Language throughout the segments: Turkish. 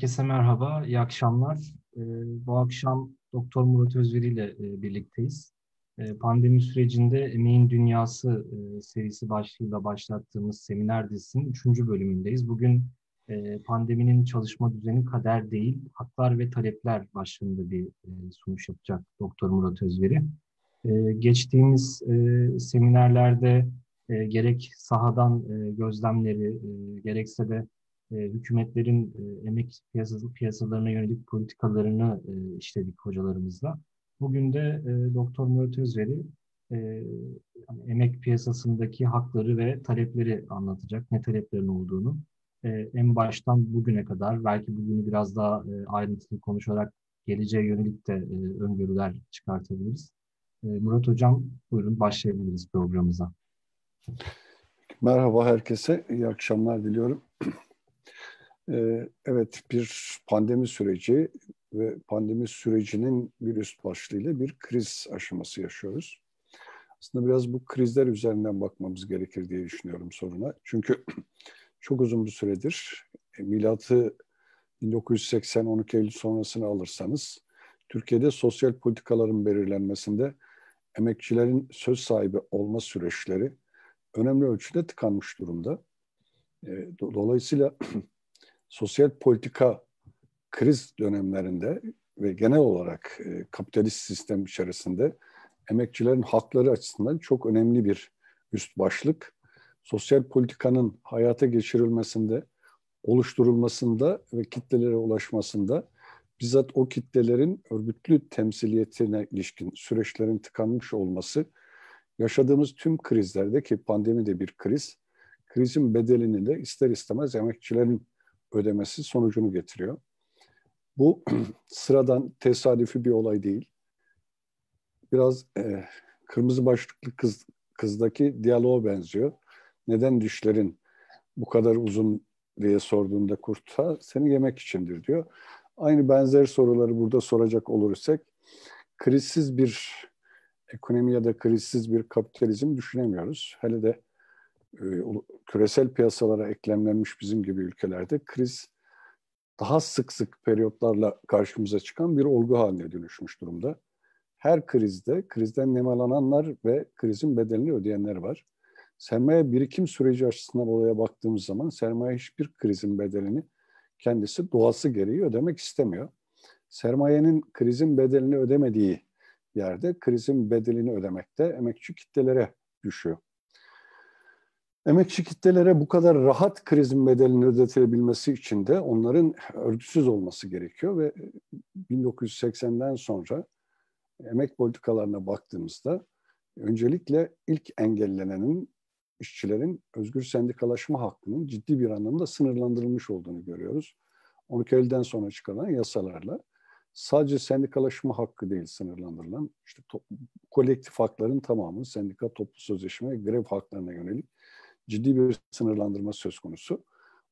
Herkese merhaba, iyi akşamlar. Ee, bu akşam Doktor Murat Özveri ile e, birlikteyiz. Ee, pandemi sürecinde Emeğin Dünyası e, serisi başlığıyla başlattığımız seminer dizisinin üçüncü bölümündeyiz. Bugün e, pandeminin çalışma düzeni kader değil, haklar ve talepler başlığında bir sunuş yapacak Doktor Murat Özveri. Ee, geçtiğimiz seminerlerde gerek sahadan gözlemleri, gerekse de e, hükümetlerin e, emek piyasası, piyasalarına yönelik politikalarını e, işledik hocalarımızla. Bugün de Doktor Murat Özveri hani emek piyasasındaki hakları ve talepleri anlatacak. Ne taleplerin olduğunu. en baştan bugüne kadar belki bugünü biraz daha ayrıntılı konuşarak geleceğe yönelik de öngörüler çıkartabiliriz. Murat Hocam buyurun başlayabiliriz programımıza. Merhaba herkese. İyi akşamlar diliyorum. Ee, evet, bir pandemi süreci ve pandemi sürecinin bir üst başlığıyla bir kriz aşaması yaşıyoruz. Aslında biraz bu krizler üzerinden bakmamız gerekir diye düşünüyorum soruna. Çünkü çok uzun bir süredir e, milatı 1980-12 Eylül sonrasını alırsanız Türkiye'de sosyal politikaların belirlenmesinde emekçilerin söz sahibi olma süreçleri önemli ölçüde tıkanmış durumda. E, dolayısıyla sosyal politika kriz dönemlerinde ve genel olarak e, kapitalist sistem içerisinde emekçilerin hakları açısından çok önemli bir üst başlık. Sosyal politikanın hayata geçirilmesinde, oluşturulmasında ve kitlelere ulaşmasında bizzat o kitlelerin örgütlü temsiliyetine ilişkin süreçlerin tıkanmış olması yaşadığımız tüm krizlerde ki pandemi de bir kriz, krizin bedelini de ister istemez emekçilerin ödemesi sonucunu getiriyor. Bu sıradan tesadüfi bir olay değil. Biraz e, kırmızı başlıklı kız kızdaki diyaloğa benziyor. Neden düşlerin bu kadar uzun diye sorduğunda kurta seni yemek içindir diyor. Aynı benzer soruları burada soracak olursak krizsiz bir ekonomi ya da krizsiz bir kapitalizm düşünemiyoruz. Hele de e, küresel piyasalara eklemlenmiş bizim gibi ülkelerde kriz daha sık sık periyotlarla karşımıza çıkan bir olgu haline dönüşmüş durumda. Her krizde krizden nemalananlar ve krizin bedelini ödeyenler var. Sermaye birikim süreci açısından olaya baktığımız zaman sermaye hiçbir krizin bedelini kendisi doğası gereği ödemek istemiyor. Sermayenin krizin bedelini ödemediği yerde krizin bedelini ödemekte emekçi kitlelere düşüyor. Emekçi kitlelere bu kadar rahat krizin bedelini ödetebilmesi için de onların örgütsüz olması gerekiyor ve 1980'den e, sonra emek politikalarına baktığımızda öncelikle ilk engellenenin işçilerin özgür sendikalaşma hakkının ciddi bir anlamda sınırlandırılmış olduğunu görüyoruz. 12 Eylül'den sonra çıkarılan yasalarla sadece sendikalaşma hakkı değil sınırlandırılan, işte kolektif hakların tamamı sendika, toplu sözleşme grev haklarına yönelik ciddi bir sınırlandırma söz konusu.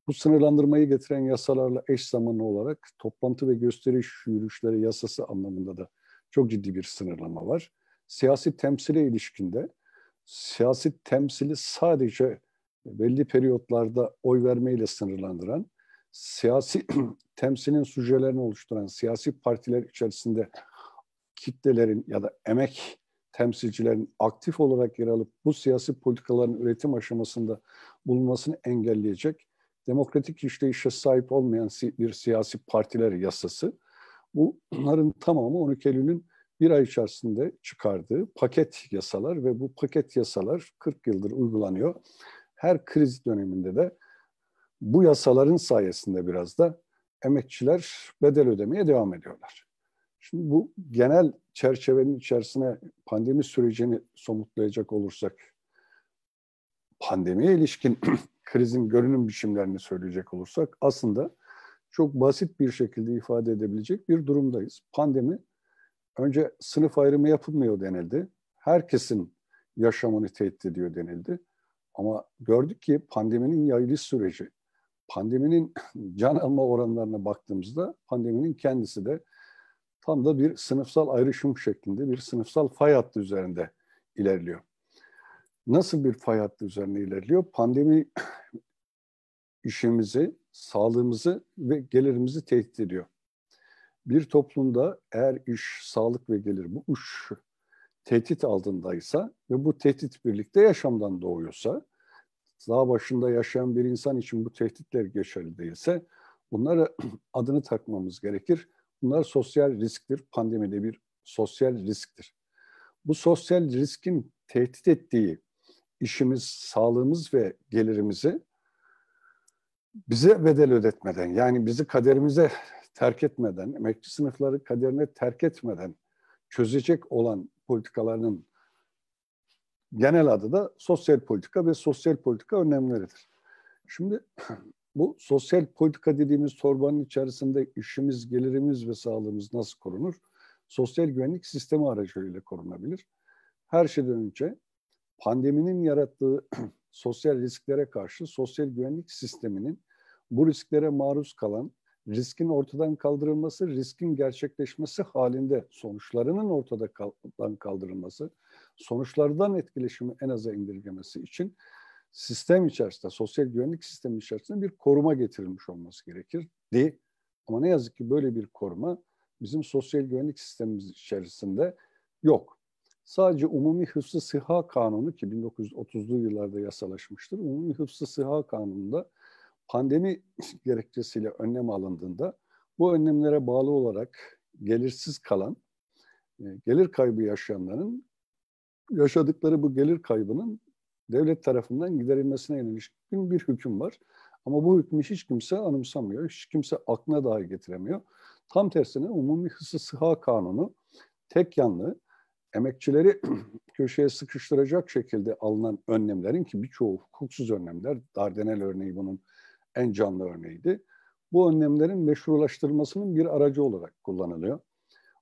Bu sınırlandırmayı getiren yasalarla eş zamanlı olarak toplantı ve gösteriş yürüyüşleri yasası anlamında da çok ciddi bir sınırlama var. Siyasi temsile ilişkinde siyasi temsili sadece belli periyotlarda oy vermeyle sınırlandıran, siyasi temsilin sujelerini oluşturan siyasi partiler içerisinde kitlelerin ya da emek temsilcilerin aktif olarak yer alıp bu siyasi politikaların üretim aşamasında bulunmasını engelleyecek demokratik işleyişe sahip olmayan bir siyasi partiler yasası. Bunların tamamı 12 Eylül'ün bir ay içerisinde çıkardığı paket yasalar ve bu paket yasalar 40 yıldır uygulanıyor. Her kriz döneminde de bu yasaların sayesinde biraz da emekçiler bedel ödemeye devam ediyorlar. Şimdi bu genel çerçevenin içerisine pandemi sürecini somutlayacak olursak, pandemiye ilişkin krizin görünüm biçimlerini söyleyecek olursak aslında çok basit bir şekilde ifade edebilecek bir durumdayız. Pandemi önce sınıf ayrımı yapılmıyor denildi. Herkesin yaşamını tehdit ediyor denildi. Ama gördük ki pandeminin yayılış süreci, pandeminin can alma oranlarına baktığımızda pandeminin kendisi de tam da bir sınıfsal ayrışım şeklinde bir sınıfsal fay hattı üzerinde ilerliyor. Nasıl bir fay hattı üzerine ilerliyor? Pandemi işimizi, sağlığımızı ve gelirimizi tehdit ediyor. Bir toplumda eğer iş, sağlık ve gelir bu üç tehdit altındaysa ve bu tehdit birlikte yaşamdan doğuyorsa, dağ başında yaşayan bir insan için bu tehditler geçerli değilse bunlara adını takmamız gerekir. Bunlar sosyal risktir. Pandemide bir sosyal risktir. Bu sosyal riskin tehdit ettiği işimiz, sağlığımız ve gelirimizi bize bedel ödetmeden yani bizi kaderimize terk etmeden, emekçi sınıfları kaderine terk etmeden çözecek olan politikalarının genel adı da sosyal politika ve sosyal politika önlemleridir. Şimdi bu sosyal politika dediğimiz torbanın içerisinde işimiz, gelirimiz ve sağlığımız nasıl korunur? Sosyal güvenlik sistemi aracılığıyla korunabilir. Her şeyden önce pandeminin yarattığı sosyal risklere karşı sosyal güvenlik sisteminin bu risklere maruz kalan riskin ortadan kaldırılması, riskin gerçekleşmesi halinde sonuçlarının ortadan kaldırılması, sonuçlardan etkileşimi en aza indirgemesi için sistem içerisinde, sosyal güvenlik sistemi içerisinde bir koruma getirilmiş olması gerekirdi. Ama ne yazık ki böyle bir koruma bizim sosyal güvenlik sistemimiz içerisinde yok. Sadece Umumi Hıfzı Sıha Kanunu ki 1930'lu yıllarda yasalaşmıştır. Umumi Hıfzı Sıha Kanunu'nda pandemi gerekçesiyle önlem alındığında bu önlemlere bağlı olarak gelirsiz kalan, e, gelir kaybı yaşayanların yaşadıkları bu gelir kaybının devlet tarafından giderilmesine ilişkin bir hüküm var. Ama bu hükmü hiç kimse anımsamıyor, hiç kimse aklına dahi getiremiyor. Tam tersine Umumi Hısı Sıha Kanunu tek yanlı emekçileri köşeye sıkıştıracak şekilde alınan önlemlerin ki birçoğu hukuksuz önlemler, Dardanel örneği bunun en canlı örneğiydi. Bu önlemlerin meşrulaştırılmasının bir aracı olarak kullanılıyor.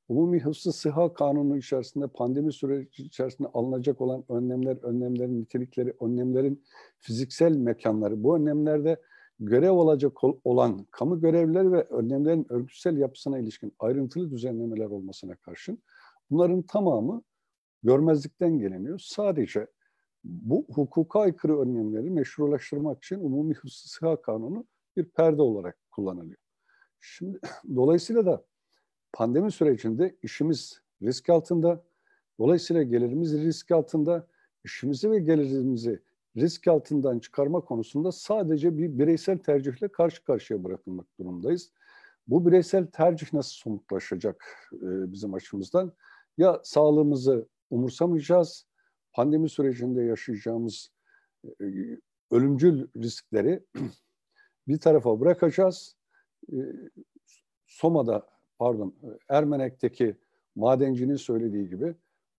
Umumi hıfzı sıha kanunu içerisinde pandemi süreci içerisinde alınacak olan önlemler, önlemlerin nitelikleri, önlemlerin fiziksel mekanları, bu önlemlerde görev olacak olan kamu görevlileri ve önlemlerin örgütsel yapısına ilişkin ayrıntılı düzenlemeler olmasına karşın bunların tamamı görmezlikten geleniyor. Sadece bu hukuka aykırı önlemleri meşrulaştırmak için umumi hıfzı sıha kanunu bir perde olarak kullanılıyor. Şimdi dolayısıyla da Pandemi sürecinde işimiz risk altında. Dolayısıyla gelirimiz risk altında. İşimizi ve gelirimizi risk altından çıkarma konusunda sadece bir bireysel tercihle karşı karşıya bırakılmak durumundayız. Bu bireysel tercih nasıl somutlaşacak e, bizim açımızdan? Ya sağlığımızı umursamayacağız, pandemi sürecinde yaşayacağımız e, ölümcül riskleri bir tarafa bırakacağız. E, Soma'da pardon Ermenek'teki madencinin söylediği gibi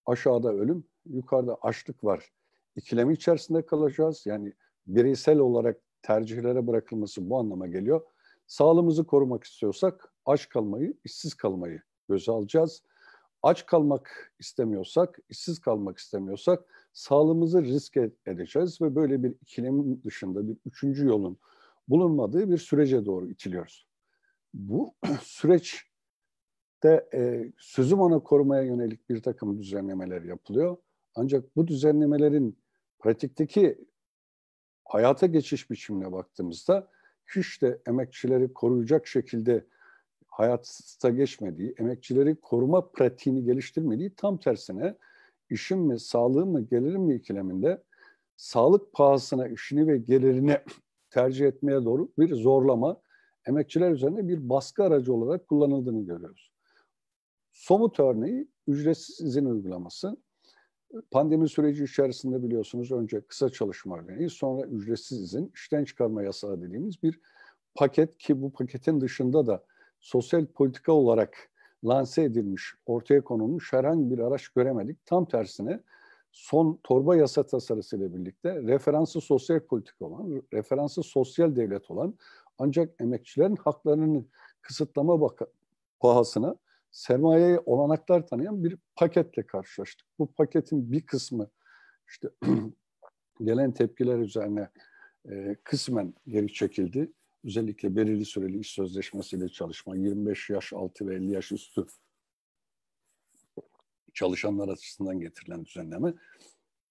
aşağıda ölüm, yukarıda açlık var. İkilemi içerisinde kalacağız. Yani bireysel olarak tercihlere bırakılması bu anlama geliyor. Sağlığımızı korumak istiyorsak aç kalmayı, işsiz kalmayı göze alacağız. Aç kalmak istemiyorsak, işsiz kalmak istemiyorsak sağlığımızı riske edeceğiz ve böyle bir ikilemin dışında bir üçüncü yolun bulunmadığı bir sürece doğru itiliyoruz. Bu süreç de e, sözüm ona korumaya yönelik bir takım düzenlemeler yapılıyor. Ancak bu düzenlemelerin pratikteki hayata geçiş biçimine baktığımızda hiç de emekçileri koruyacak şekilde hayatta geçmediği, emekçileri koruma pratiğini geliştirmediği tam tersine işim mi, sağlığım mı, gelirim mi ikileminde sağlık pahasına işini ve gelirini tercih etmeye doğru bir zorlama, emekçiler üzerine bir baskı aracı olarak kullanıldığını görüyoruz. Somut örneği ücretsiz izin uygulaması. Pandemi süreci içerisinde biliyorsunuz önce kısa çalışma örneği sonra ücretsiz izin, işten çıkarma yasağı dediğimiz bir paket ki bu paketin dışında da sosyal politika olarak lanse edilmiş, ortaya konulmuş herhangi bir araç göremedik. Tam tersine son torba yasa tasarısı ile birlikte referansı sosyal politika olan, referansı sosyal devlet olan ancak emekçilerin haklarını kısıtlama pahasına sermayeye olanaklar tanıyan bir paketle karşılaştık. Bu paketin bir kısmı işte gelen tepkiler üzerine e, kısmen geri çekildi. Özellikle belirli süreli iş sözleşmesiyle çalışma, 25 yaş altı ve 50 yaş üstü çalışanlar açısından getirilen düzenleme.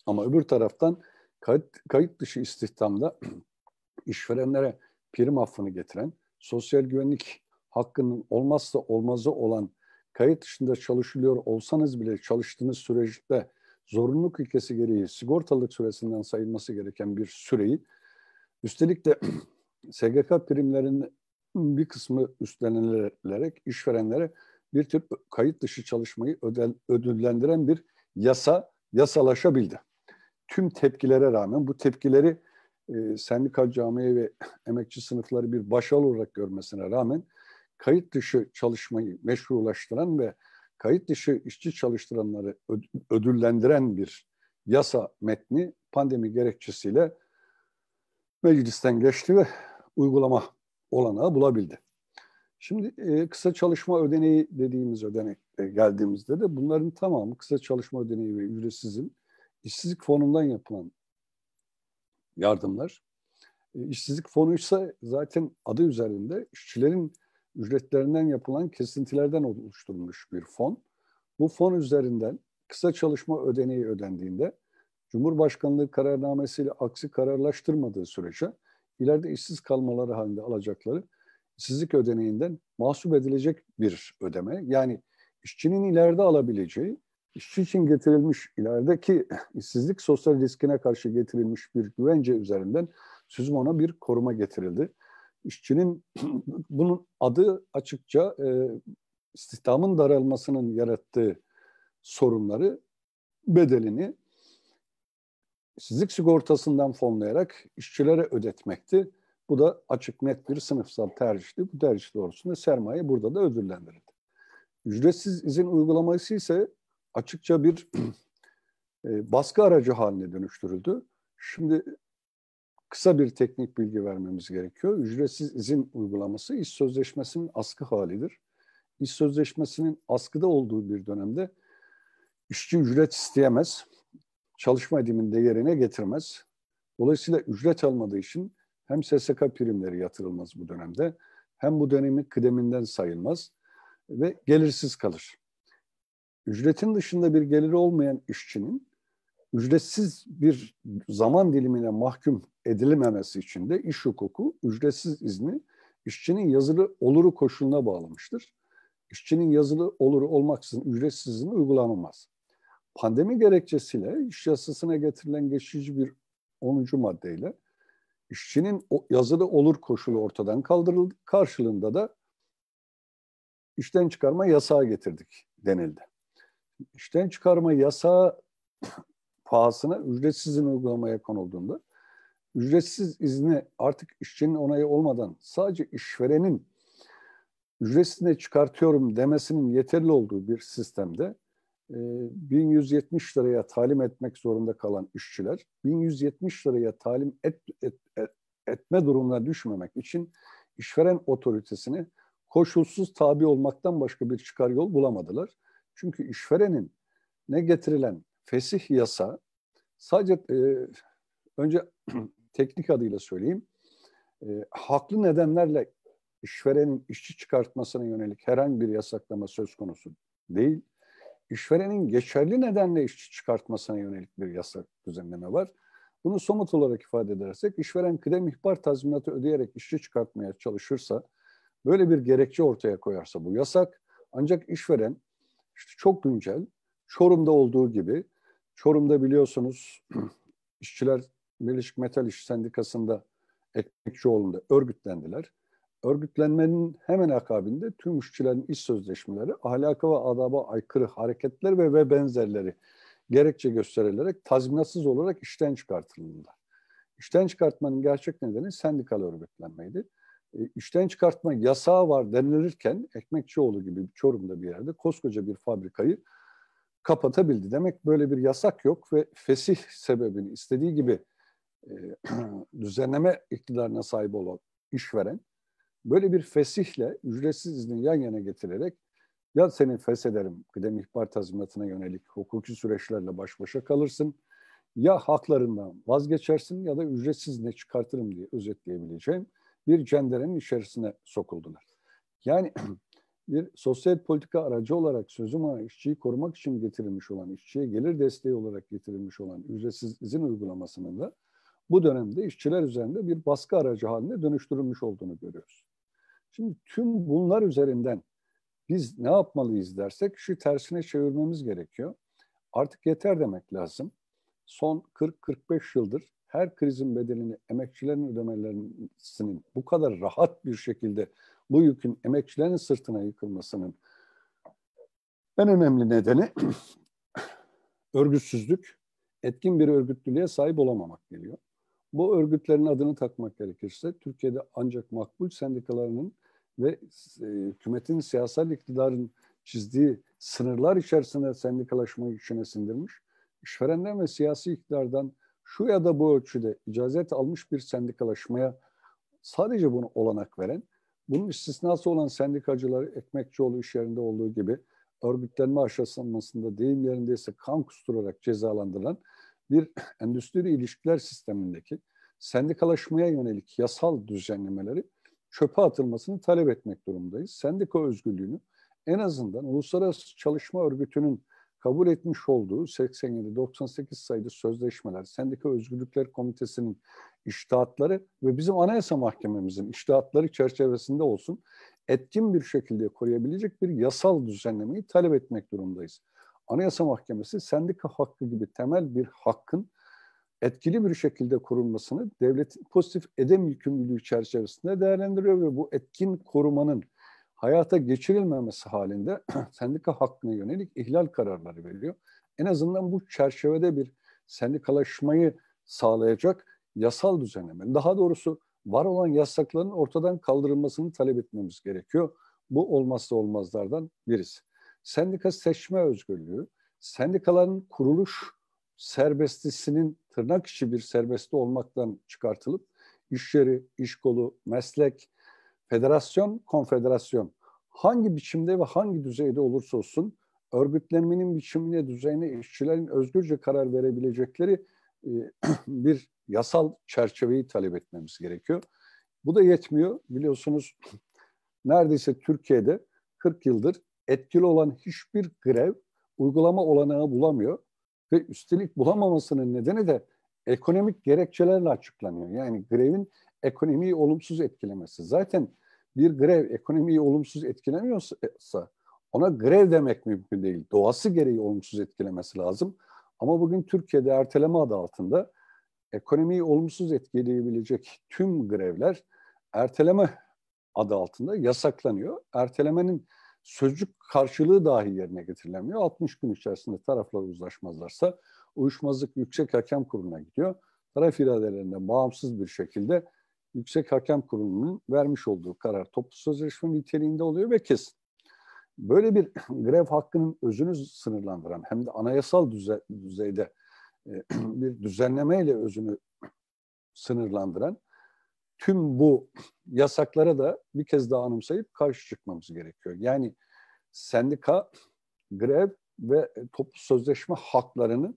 Ama öbür taraftan kayıt, kayıt dışı istihdamda işverenlere prim affını getiren, sosyal güvenlik hakkının olmazsa olmazı olan kayıt dışında çalışılıyor olsanız bile çalıştığınız süreçte zorunluluk ilkesi gereği sigortalılık süresinden sayılması gereken bir süreyi üstelik de SGK primlerinin bir kısmı üstlenilerek işverenlere bir tür kayıt dışı çalışmayı ödel, ödüllendiren bir yasa yasalaşabildi. Tüm tepkilere rağmen bu tepkileri e, sendikal camiye ve emekçi sınıfları bir başarı olarak görmesine rağmen kayıt dışı çalışmayı meşrulaştıran ve kayıt dışı işçi çalıştıranları ödüllendiren bir yasa metni pandemi gerekçesiyle meclisten geçti ve uygulama olanağı bulabildi. Şimdi e, kısa çalışma ödeneği dediğimiz ödenek e, geldiğimizde de bunların tamamı kısa çalışma ödeneği ve ücretsizin işsizlik fonundan yapılan yardımlar. E, işsizlik fonu ise zaten adı üzerinde işçilerin ücretlerinden yapılan kesintilerden oluşturulmuş bir fon. Bu fon üzerinden kısa çalışma ödeneği ödendiğinde Cumhurbaşkanlığı kararnamesiyle aksi kararlaştırmadığı sürece ileride işsiz kalmaları halinde alacakları işsizlik ödeneğinden mahsup edilecek bir ödeme. Yani işçinin ileride alabileceği, işçi için getirilmiş ilerideki işsizlik sosyal riskine karşı getirilmiş bir güvence üzerinden süzme ona bir koruma getirildi işçinin bunun adı açıkça e, istihdamın daralmasının yarattığı sorunları, bedelini işsizlik sigortasından fonlayarak işçilere ödetmekti. Bu da açık net bir sınıfsal tercihti. Bu tercih doğrusunda sermaye burada da ödüllendirildi. Ücretsiz izin uygulaması ise açıkça bir e, baskı aracı haline dönüştürüldü. Şimdi kısa bir teknik bilgi vermemiz gerekiyor. Ücretsiz izin uygulaması iş sözleşmesinin askı halidir. İş sözleşmesinin askıda olduğu bir dönemde işçi ücret isteyemez, çalışma ediminde yerine getirmez. Dolayısıyla ücret almadığı için hem SSK primleri yatırılmaz bu dönemde hem bu dönemi kıdeminden sayılmaz ve gelirsiz kalır. Ücretin dışında bir geliri olmayan işçinin ücretsiz bir zaman dilimine mahkum edilememesi için de iş hukuku ücretsiz izni işçinin yazılı oluru koşuluna bağlamıştır. İşçinin yazılı oluru olmaksızın ücretsiz izni uygulanamaz. Pandemi gerekçesiyle iş yasasına getirilen geçici bir 10. maddeyle işçinin yazılı olur koşulu ortadan kaldırıldı. Karşılığında da işten çıkarma yasağı getirdik denildi. İşten çıkarma yasağı pahasına ücretsizin uygulamaya konulduğunda ücretsiz izni artık işçinin onayı olmadan sadece işverenin ücretsine çıkartıyorum demesinin yeterli olduğu bir sistemde 1170 e, liraya talim etmek zorunda kalan işçiler 1170 liraya talim et, et, et, etme durumuna düşmemek için işveren otoritesini koşulsuz tabi olmaktan başka bir çıkar yol bulamadılar. Çünkü işverenin ne getirilen fesih yasa sadece e, önce teknik adıyla söyleyeyim, e, haklı nedenlerle işverenin işçi çıkartmasına yönelik herhangi bir yasaklama söz konusu değil. İşverenin geçerli nedenle işçi çıkartmasına yönelik bir yasak düzenleme var. Bunu somut olarak ifade edersek işveren kıdem ihbar tazminatı ödeyerek işçi çıkartmaya çalışırsa böyle bir gerekçe ortaya koyarsa bu yasak. Ancak işveren işte çok güncel Çorum'da olduğu gibi Çorum'da biliyorsunuz işçiler Birleşik Metal İş Sendikası'nda Ekmekçioğlu'nda örgütlendiler. Örgütlenmenin hemen akabinde tüm işçilerin iş sözleşmeleri, ahlaka ve adaba aykırı hareketler ve, ve benzerleri gerekçe gösterilerek tazminatsız olarak işten çıkartıldılar. İşten çıkartmanın gerçek nedeni sendikal örgütlenmeydi. E, işten çıkartma yasağı var denilirken Ekmekçioğlu gibi Çorum'da bir yerde koskoca bir fabrikayı kapatabildi. Demek böyle bir yasak yok ve fesih sebebini istediği gibi e, düzenleme iktidarına sahip olan işveren böyle bir fesihle ücretsiz izni yan yana getirerek ya seni feshederim kıdem ihbar tazminatına yönelik hukuki süreçlerle baş başa kalırsın ya haklarından vazgeçersin ya da ücretsiz ne çıkartırım diye özetleyebileceğim bir cenderenin içerisine sokuldular. Yani bir sosyal politika aracı olarak sözüm ona işçiyi korumak için getirilmiş olan, işçiye gelir desteği olarak getirilmiş olan ücretsiz izin uygulamasının da bu dönemde işçiler üzerinde bir baskı aracı haline dönüştürülmüş olduğunu görüyoruz. Şimdi tüm bunlar üzerinden biz ne yapmalıyız dersek şu tersine çevirmemiz gerekiyor. Artık yeter demek lazım. Son 40-45 yıldır her krizin bedelini emekçilerin ödemelerinin bu kadar rahat bir şekilde bu yükün emekçilerin sırtına yıkılmasının en önemli nedeni örgütsüzlük, etkin bir örgütlülüğe sahip olamamak geliyor bu örgütlerin adını takmak gerekirse Türkiye'de ancak makbul sendikalarının ve e, hükümetin siyasal iktidarın çizdiği sınırlar içerisinde sendikalaşmayı içine sindirmiş, işverenler ve siyasi iktidardan şu ya da bu ölçüde icazet almış bir sendikalaşmaya sadece bunu olanak veren, bunun istisnası olan sendikacılar Ekmekçioğlu iş yerinde olduğu gibi örgütlenme aşamasında deyim yerindeyse kan kusturarak cezalandırılan bir endüstri ilişkiler sistemindeki sendikalaşmaya yönelik yasal düzenlemeleri çöpe atılmasını talep etmek durumdayız. Sendika özgürlüğünü en azından Uluslararası Çalışma Örgütü'nün kabul etmiş olduğu 87-98 sayılı sözleşmeler, Sendika Özgürlükler Komitesi'nin iştahatları ve bizim Anayasa Mahkememizin iştahatları çerçevesinde olsun etkin bir şekilde koruyabilecek bir yasal düzenlemeyi talep etmek durumdayız. Anayasa Mahkemesi sendika hakkı gibi temel bir hakkın etkili bir şekilde korunmasını devletin pozitif edem yükümlülüğü çerçevesinde değerlendiriyor ve bu etkin korumanın hayata geçirilmemesi halinde sendika hakkına yönelik ihlal kararları veriyor. En azından bu çerçevede bir sendikalaşmayı sağlayacak yasal düzenleme. Daha doğrusu var olan yasakların ortadan kaldırılmasını talep etmemiz gerekiyor. Bu olmazsa olmazlardan birisi sendika seçme özgürlüğü, sendikaların kuruluş serbestisinin tırnak içi bir serbesti olmaktan çıkartılıp iş yeri, iş kolu, meslek, federasyon, konfederasyon hangi biçimde ve hangi düzeyde olursa olsun örgütlenmenin biçimine, düzeyine işçilerin özgürce karar verebilecekleri e, bir yasal çerçeveyi talep etmemiz gerekiyor. Bu da yetmiyor. Biliyorsunuz neredeyse Türkiye'de 40 yıldır etkili olan hiçbir grev uygulama olanağı bulamıyor. Ve üstelik bulamamasının nedeni de ekonomik gerekçelerle açıklanıyor. Yani grevin ekonomiyi olumsuz etkilemesi. Zaten bir grev ekonomiyi olumsuz etkilemiyorsa ona grev demek mümkün değil. Doğası gereği olumsuz etkilemesi lazım. Ama bugün Türkiye'de erteleme adı altında ekonomiyi olumsuz etkileyebilecek tüm grevler erteleme adı altında yasaklanıyor. Ertelemenin sözcük karşılığı dahi yerine getirilemiyor. 60 gün içerisinde taraflar uzlaşmazlarsa uyuşmazlık Yüksek Hakem Kurulu'na gidiyor. Taraf iradelerinden bağımsız bir şekilde Yüksek Hakem Kurulu'nun vermiş olduğu karar toplu sözleşme niteliğinde oluyor ve kesin. Böyle bir grev hakkının özünü sınırlandıran hem de anayasal düze düzeyde e, bir düzenlemeyle özünü sınırlandıran tüm bu yasaklara da bir kez daha anımsayıp karşı çıkmamız gerekiyor. Yani sendika, grev ve toplu sözleşme haklarını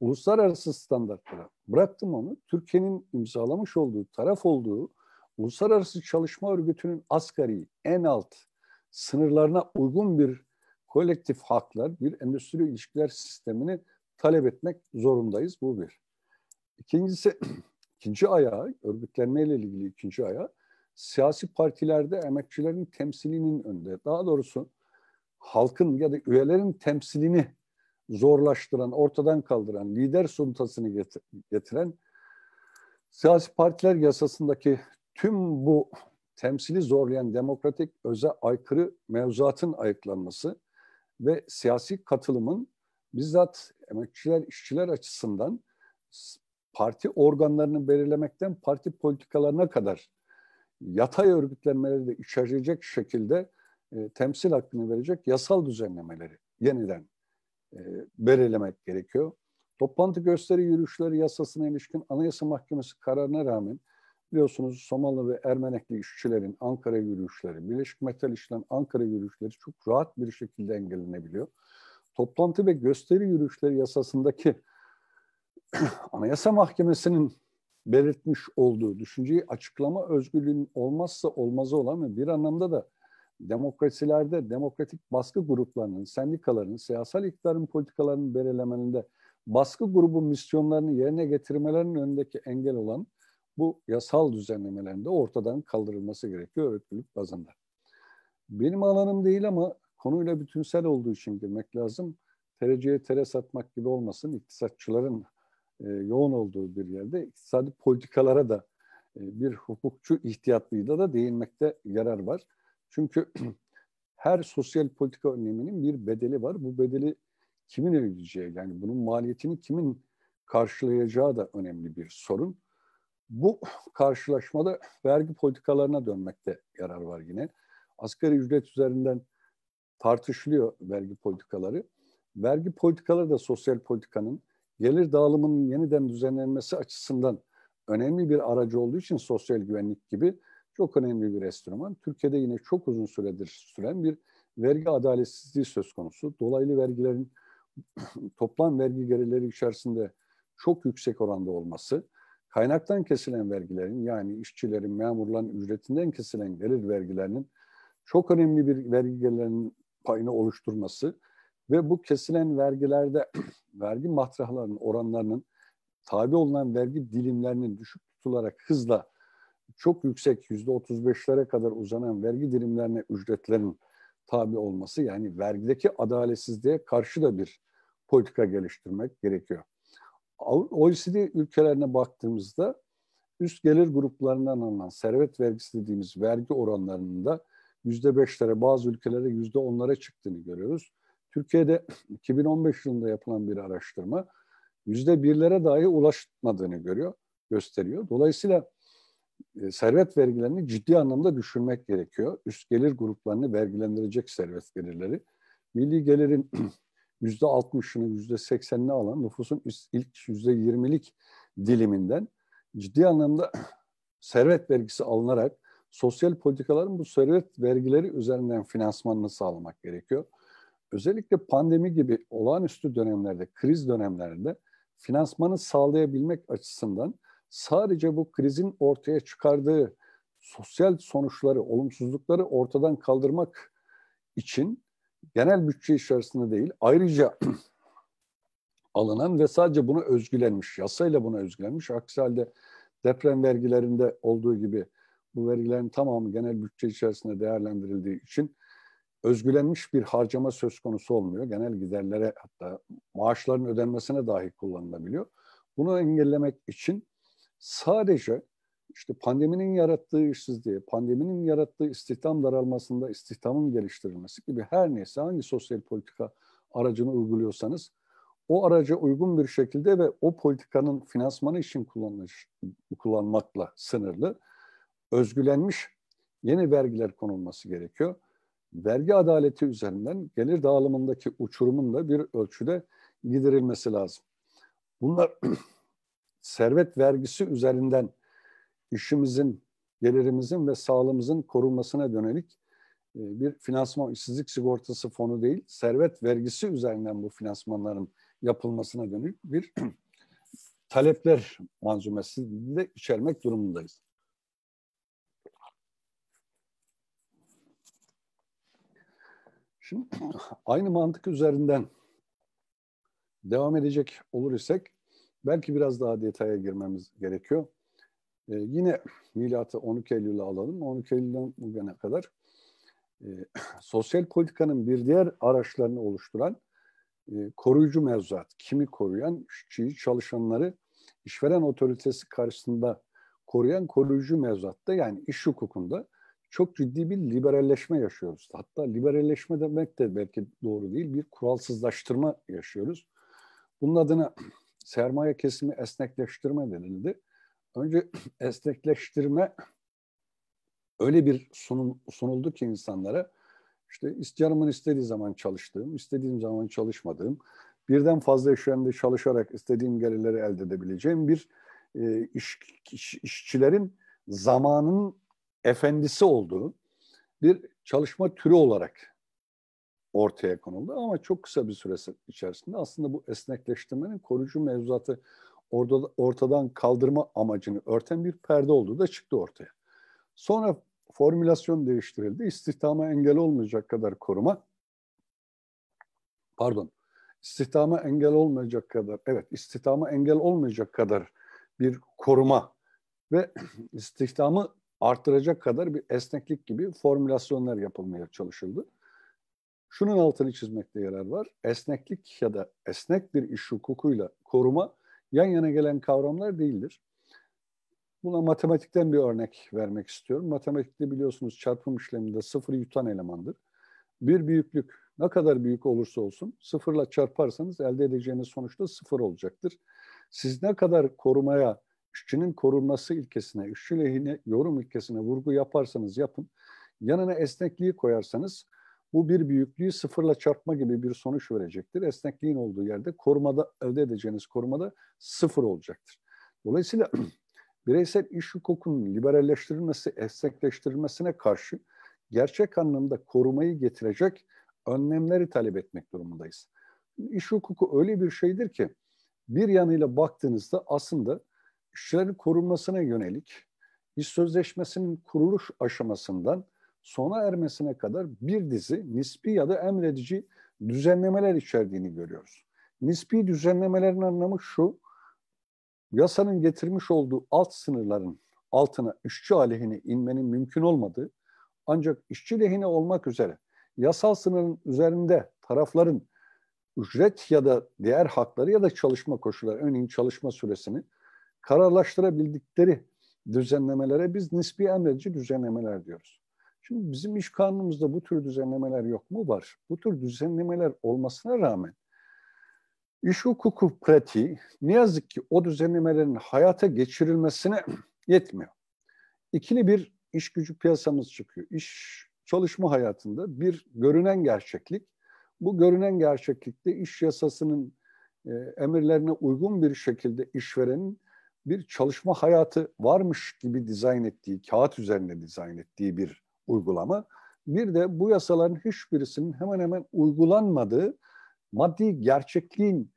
uluslararası standartlara bıraktım onu. Türkiye'nin imzalamış olduğu, taraf olduğu Uluslararası Çalışma Örgütü'nün asgari en alt sınırlarına uygun bir kolektif haklar, bir endüstri ilişkiler sistemini talep etmek zorundayız. Bu bir. İkincisi ikinci ayağı, örgütlenmeyle ilgili ikinci ayağı, siyasi partilerde emekçilerin temsilinin önünde, daha doğrusu halkın ya da üyelerin temsilini zorlaştıran, ortadan kaldıran, lider suntasını getiren siyasi partiler yasasındaki tüm bu temsili zorlayan demokratik öze aykırı mevzuatın ayıklanması ve siyasi katılımın bizzat emekçiler, işçiler açısından parti organlarını belirlemekten parti politikalarına kadar yatay örgütlenmeleri de içerecek şekilde e, temsil hakkını verecek yasal düzenlemeleri yeniden e, belirlemek gerekiyor. Toplantı gösteri yürüyüşleri yasasına ilişkin Anayasa Mahkemesi kararına rağmen biliyorsunuz Somalı ve Ermenekli işçilerin Ankara yürüyüşleri, Birleşik Metal İşçilerin Ankara yürüyüşleri çok rahat bir şekilde engellenebiliyor. Toplantı ve gösteri yürüyüşleri yasasındaki Anayasa Mahkemesi'nin belirtmiş olduğu düşünceyi açıklama özgürlüğünün olmazsa olmazı olan ve bir anlamda da demokrasilerde demokratik baskı gruplarının, sendikaların, siyasal iktidarın politikalarının belirlemelerinde baskı grubu misyonlarını yerine getirmelerinin önündeki engel olan bu yasal düzenlemelerin de ortadan kaldırılması gerekiyor öğretmenlik bazında. Benim alanım değil ama konuyla bütünsel olduğu için girmek lazım. Tereciye tere satmak gibi olmasın. İktisatçıların e, yoğun olduğu bir yerde iktisadi politikalara da e, bir hukukçu ihtiyatlığıyla da değinmekte yarar var. Çünkü her sosyal politika öneminin bir bedeli var. Bu bedeli kimin ödeyeceği yani bunun maliyetini kimin karşılayacağı da önemli bir sorun. Bu karşılaşmada vergi politikalarına dönmekte yarar var yine. Asgari ücret üzerinden tartışılıyor vergi politikaları. Vergi politikaları da sosyal politikanın gelir dağılımının yeniden düzenlenmesi açısından önemli bir aracı olduğu için sosyal güvenlik gibi çok önemli bir enstrüman. Türkiye'de yine çok uzun süredir süren bir vergi adaletsizliği söz konusu. Dolaylı vergilerin toplam vergi gelirleri içerisinde çok yüksek oranda olması, kaynaktan kesilen vergilerin yani işçilerin, memurların ücretinden kesilen gelir vergilerinin çok önemli bir vergi gelirlerinin payını oluşturması ve bu kesilen vergilerde vergi matrahlarının oranlarının tabi olunan vergi dilimlerinin düşük tutularak hızla çok yüksek yüzde otuz beşlere kadar uzanan vergi dilimlerine ücretlerin tabi olması yani vergideki adaletsizliğe karşı da bir politika geliştirmek gerekiyor. OECD ülkelerine baktığımızda üst gelir gruplarından alınan servet vergisi dediğimiz vergi oranlarında yüzde beşlere bazı ülkelere yüzde onlara çıktığını görüyoruz. Türkiye'de 2015 yılında yapılan bir araştırma yüzde birlere dahi ulaşmadığını görüyor, gösteriyor. Dolayısıyla e, servet vergilerini ciddi anlamda düşürmek gerekiyor. Üst gelir gruplarını vergilendirecek servet gelirleri. Milli gelirin yüzde altmışını, yüzde seksenini alan nüfusun ilk yüzde yirmilik diliminden ciddi anlamda servet vergisi alınarak sosyal politikaların bu servet vergileri üzerinden finansmanını sağlamak gerekiyor. Özellikle pandemi gibi olağanüstü dönemlerde, kriz dönemlerinde finansmanı sağlayabilmek açısından sadece bu krizin ortaya çıkardığı sosyal sonuçları, olumsuzlukları ortadan kaldırmak için genel bütçe içerisinde değil, ayrıca alınan ve sadece buna özgülenmiş, yasayla buna özgülenmiş. Aksi halde deprem vergilerinde olduğu gibi bu vergilerin tamamı genel bütçe içerisinde değerlendirildiği için özgülenmiş bir harcama söz konusu olmuyor. Genel giderlere hatta maaşların ödenmesine dahi kullanılabiliyor. Bunu engellemek için sadece işte pandeminin yarattığı işsizliği, pandeminin yarattığı istihdam daralmasında istihdamın geliştirilmesi gibi her neyse hangi sosyal politika aracını uyguluyorsanız o araca uygun bir şekilde ve o politikanın finansmanı için kullanılış, kullanmakla sınırlı özgülenmiş yeni vergiler konulması gerekiyor vergi adaleti üzerinden gelir dağılımındaki uçurumun da bir ölçüde giderilmesi lazım. Bunlar servet vergisi üzerinden işimizin, gelirimizin ve sağlığımızın korunmasına yönelik e, bir finansman işsizlik sigortası fonu değil, servet vergisi üzerinden bu finansmanların yapılmasına dönük bir talepler manzumesi de içermek durumundayız. Şimdi aynı mantık üzerinden devam edecek olur isek belki biraz daha detaya girmemiz gerekiyor. Ee, yine milatı 12 Eylül'ü alalım. 12 Eylül'den bugüne kadar e, sosyal politikanın bir diğer araçlarını oluşturan e, koruyucu mevzuat. Kimi koruyan? işçiyi, çalışanları işveren otoritesi karşısında koruyan koruyucu mevzuatta yani iş hukukunda çok ciddi bir liberalleşme yaşıyoruz. Hatta liberalleşme demek de belki doğru değil, bir kuralsızlaştırma yaşıyoruz. Bunun adına sermaye kesimi esnekleştirme denildi. Önce esnekleştirme öyle bir sunum, sunuldu ki insanlara işte canımın istediği zaman çalıştığım, istediğim zaman çalışmadığım, birden fazla iş yerinde çalışarak istediğim gelirleri elde edebileceğim bir e, iş, iş, işçilerin zamanın efendisi olduğu bir çalışma türü olarak ortaya konuldu. Ama çok kısa bir süre içerisinde aslında bu esnekleştirmenin koruyucu mevzuatı orada, ortadan kaldırma amacını örten bir perde olduğu da çıktı ortaya. Sonra formülasyon değiştirildi. İstihdama engel olmayacak kadar koruma, pardon, istihdama engel olmayacak kadar, evet istihdama engel olmayacak kadar bir koruma ve istihdamı Arttıracak kadar bir esneklik gibi formülasyonlar yapılmaya çalışıldı. Şunun altını çizmekte yarar var. Esneklik ya da esnek bir iş hukukuyla koruma yan yana gelen kavramlar değildir. Buna matematikten bir örnek vermek istiyorum. Matematikte biliyorsunuz çarpım işleminde sıfır yutan elemandır. Bir büyüklük ne kadar büyük olursa olsun sıfırla çarparsanız elde edeceğiniz sonuçta sıfır olacaktır. Siz ne kadar korumaya işçinin korunması ilkesine, işçi lehine yorum ilkesine vurgu yaparsanız yapın, yanına esnekliği koyarsanız bu bir büyüklüğü sıfırla çarpma gibi bir sonuç verecektir. Esnekliğin olduğu yerde korumada elde edeceğiniz korumada sıfır olacaktır. Dolayısıyla bireysel iş hukukunun liberalleştirilmesi, esnekleştirilmesine karşı gerçek anlamda korumayı getirecek önlemleri talep etmek durumundayız. İş hukuku öyle bir şeydir ki bir yanıyla baktığınızda aslında işçilerin korunmasına yönelik iş sözleşmesinin kuruluş aşamasından sona ermesine kadar bir dizi nispi ya da emredici düzenlemeler içerdiğini görüyoruz. Nispi düzenlemelerin anlamı şu, yasanın getirmiş olduğu alt sınırların altına işçi aleyhine inmenin mümkün olmadığı, ancak işçi lehine olmak üzere yasal sınırın üzerinde tarafların ücret ya da diğer hakları ya da çalışma koşulları, örneğin çalışma süresini kararlaştırabildikleri düzenlemelere biz nispi emredici düzenlemeler diyoruz. Şimdi bizim iş kanunumuzda bu tür düzenlemeler yok mu? Var. Bu tür düzenlemeler olmasına rağmen iş hukuku pratiği ne yazık ki o düzenlemelerin hayata geçirilmesine yetmiyor. İkili bir iş gücü piyasamız çıkıyor. İş çalışma hayatında bir görünen gerçeklik. Bu görünen gerçeklikte iş yasasının e, emirlerine uygun bir şekilde işverenin bir çalışma hayatı varmış gibi dizayn ettiği, kağıt üzerinde dizayn ettiği bir uygulama. Bir de bu yasaların hiçbirisinin hemen hemen uygulanmadığı maddi gerçekliğin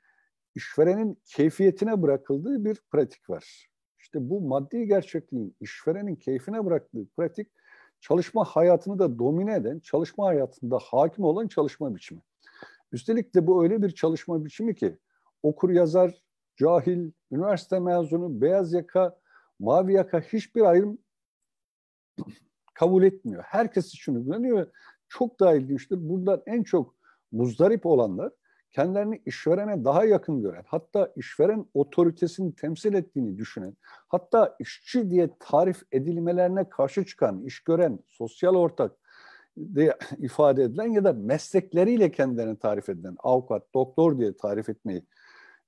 işverenin keyfiyetine bırakıldığı bir pratik var. İşte bu maddi gerçekliğin işverenin keyfine bıraktığı pratik çalışma hayatını da domine eden, çalışma hayatında hakim olan çalışma biçimi. Üstelik de bu öyle bir çalışma biçimi ki okur yazar cahil, üniversite mezunu, beyaz yaka, mavi yaka hiçbir ayrım kabul etmiyor. Herkes için uygulanıyor çok daha ilginçtir. Buradan en çok muzdarip olanlar kendilerini işverene daha yakın gören, hatta işveren otoritesini temsil ettiğini düşünen, hatta işçi diye tarif edilmelerine karşı çıkan, iş gören, sosyal ortak diye ifade edilen ya da meslekleriyle kendilerini tarif edilen avukat, doktor diye tarif etmeyi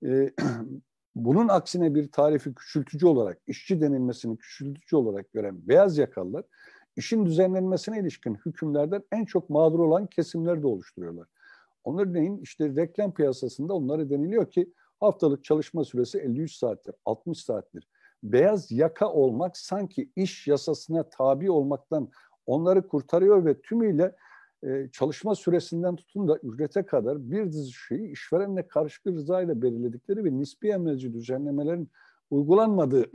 e, bunun aksine bir tarifi küçültücü olarak, işçi denilmesini küçültücü olarak gören beyaz yakalılar, işin düzenlenmesine ilişkin hükümlerden en çok mağdur olan kesimleri de oluşturuyorlar. Onlar neyin? İşte reklam piyasasında onlara deniliyor ki haftalık çalışma süresi 53 saattir, 60 saattir. Beyaz yaka olmak sanki iş yasasına tabi olmaktan onları kurtarıyor ve tümüyle çalışma süresinden tutun da ücrete kadar bir dizi şeyi işverenle karşı bir rızayla belirledikleri ve nispi emredici düzenlemelerin uygulanmadığı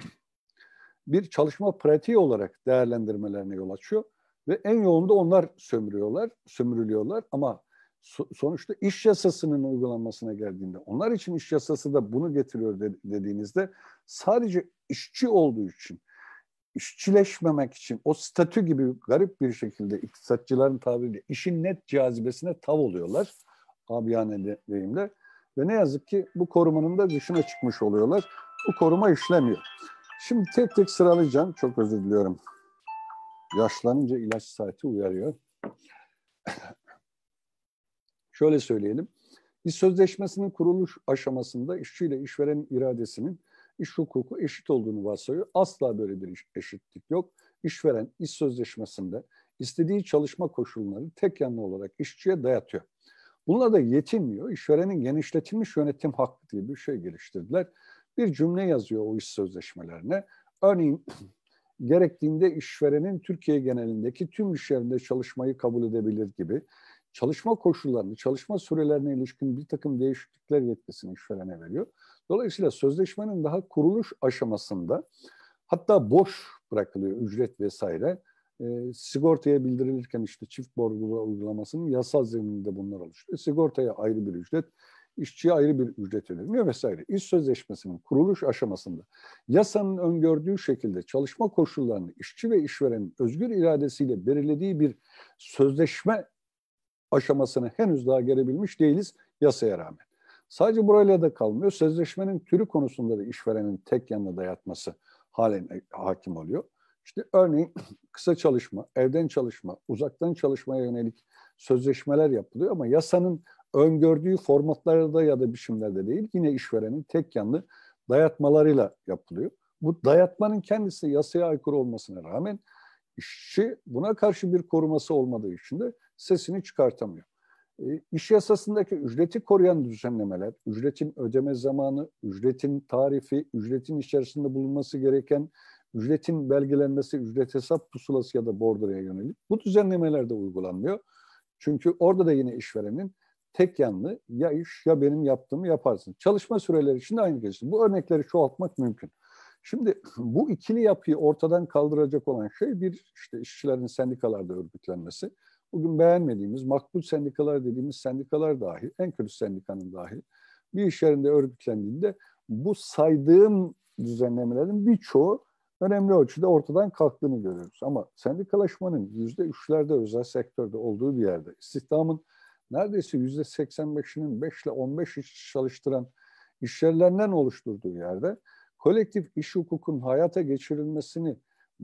bir çalışma pratiği olarak değerlendirmelerine yol açıyor. Ve en yoğunda onlar sömürüyorlar, sömürülüyorlar ama so sonuçta iş yasasının uygulanmasına geldiğinde, onlar için iş yasası da bunu getiriyor de dediğinizde sadece işçi olduğu için, işçileşmemek için o statü gibi garip bir şekilde iktisatçıların tabiriyle işin net cazibesine tav oluyorlar. Abiyane deyimle. Ve ne yazık ki bu korumanın da dışına çıkmış oluyorlar. Bu koruma işlemiyor. Şimdi tek tek sıralayacağım. Çok özür diliyorum. Yaşlanınca ilaç saati uyarıyor. Şöyle söyleyelim. İş sözleşmesinin kuruluş aşamasında işçiyle ile işverenin iradesinin iş hukuku eşit olduğunu varsayıyor. Asla böyle bir eşitlik yok. İşveren iş sözleşmesinde istediği çalışma koşullarını tek yanlı olarak işçiye dayatıyor. Bununla da yetinmiyor. İşverenin genişletilmiş yönetim hakkı diye bir şey geliştirdiler. Bir cümle yazıyor o iş sözleşmelerine. Örneğin gerektiğinde işverenin Türkiye genelindeki tüm iş yerinde çalışmayı kabul edebilir gibi çalışma koşullarını, çalışma sürelerine ilişkin bir takım değişiklikler yetkisini işverene veriyor. Dolayısıyla sözleşmenin daha kuruluş aşamasında hatta boş bırakılıyor ücret vesaire. E, sigortaya bildirilirken işte çift borgula uygulamasının yasal zemininde bunlar oluştu. Sigortaya ayrı bir ücret, işçiye ayrı bir ücret ödeniyor vesaire. İş sözleşmesinin kuruluş aşamasında yasanın öngördüğü şekilde çalışma koşullarını işçi ve işverenin özgür iradesiyle belirlediği bir sözleşme aşamasını henüz daha gelebilmiş değiliz yasaya rağmen. Sadece burayla da kalmıyor. Sözleşmenin türü konusunda da işverenin tek yanına dayatması halen e, hakim oluyor. İşte örneğin kısa çalışma, evden çalışma, uzaktan çalışmaya yönelik sözleşmeler yapılıyor ama yasanın öngördüğü formatlarda ya da biçimlerde değil yine işverenin tek yanlı dayatmalarıyla yapılıyor. Bu dayatmanın kendisi yasaya aykırı olmasına rağmen işçi buna karşı bir koruması olmadığı için de sesini çıkartamıyor. E, iş yasasındaki ücreti koruyan düzenlemeler, ücretin ödeme zamanı, ücretin tarifi, ücretin içerisinde bulunması gereken ücretin belgelenmesi, ücret hesap pusulası ya da bordroya yönelik bu düzenlemeler de uygulanmıyor. Çünkü orada da yine işverenin tek yanlı ya iş ya benim yaptığımı yaparsın. Çalışma süreleri için de aynı geçti. Bu örnekleri çoğaltmak mümkün. Şimdi bu ikili yapıyı ortadan kaldıracak olan şey bir işte işçilerin sendikalarda örgütlenmesi bugün beğenmediğimiz makbul sendikalar dediğimiz sendikalar dahi, en kötü sendikanın dahi bir iş yerinde örgütlendiğinde bu saydığım düzenlemelerin birçoğu önemli ölçüde ortadan kalktığını görüyoruz. Ama sendikalaşmanın yüzde üçlerde özel sektörde olduğu bir yerde istihdamın neredeyse yüzde seksen beşinin beşle on beş iş çalıştıran işyerlerinden oluşturduğu yerde kolektif iş hukukunun hayata geçirilmesini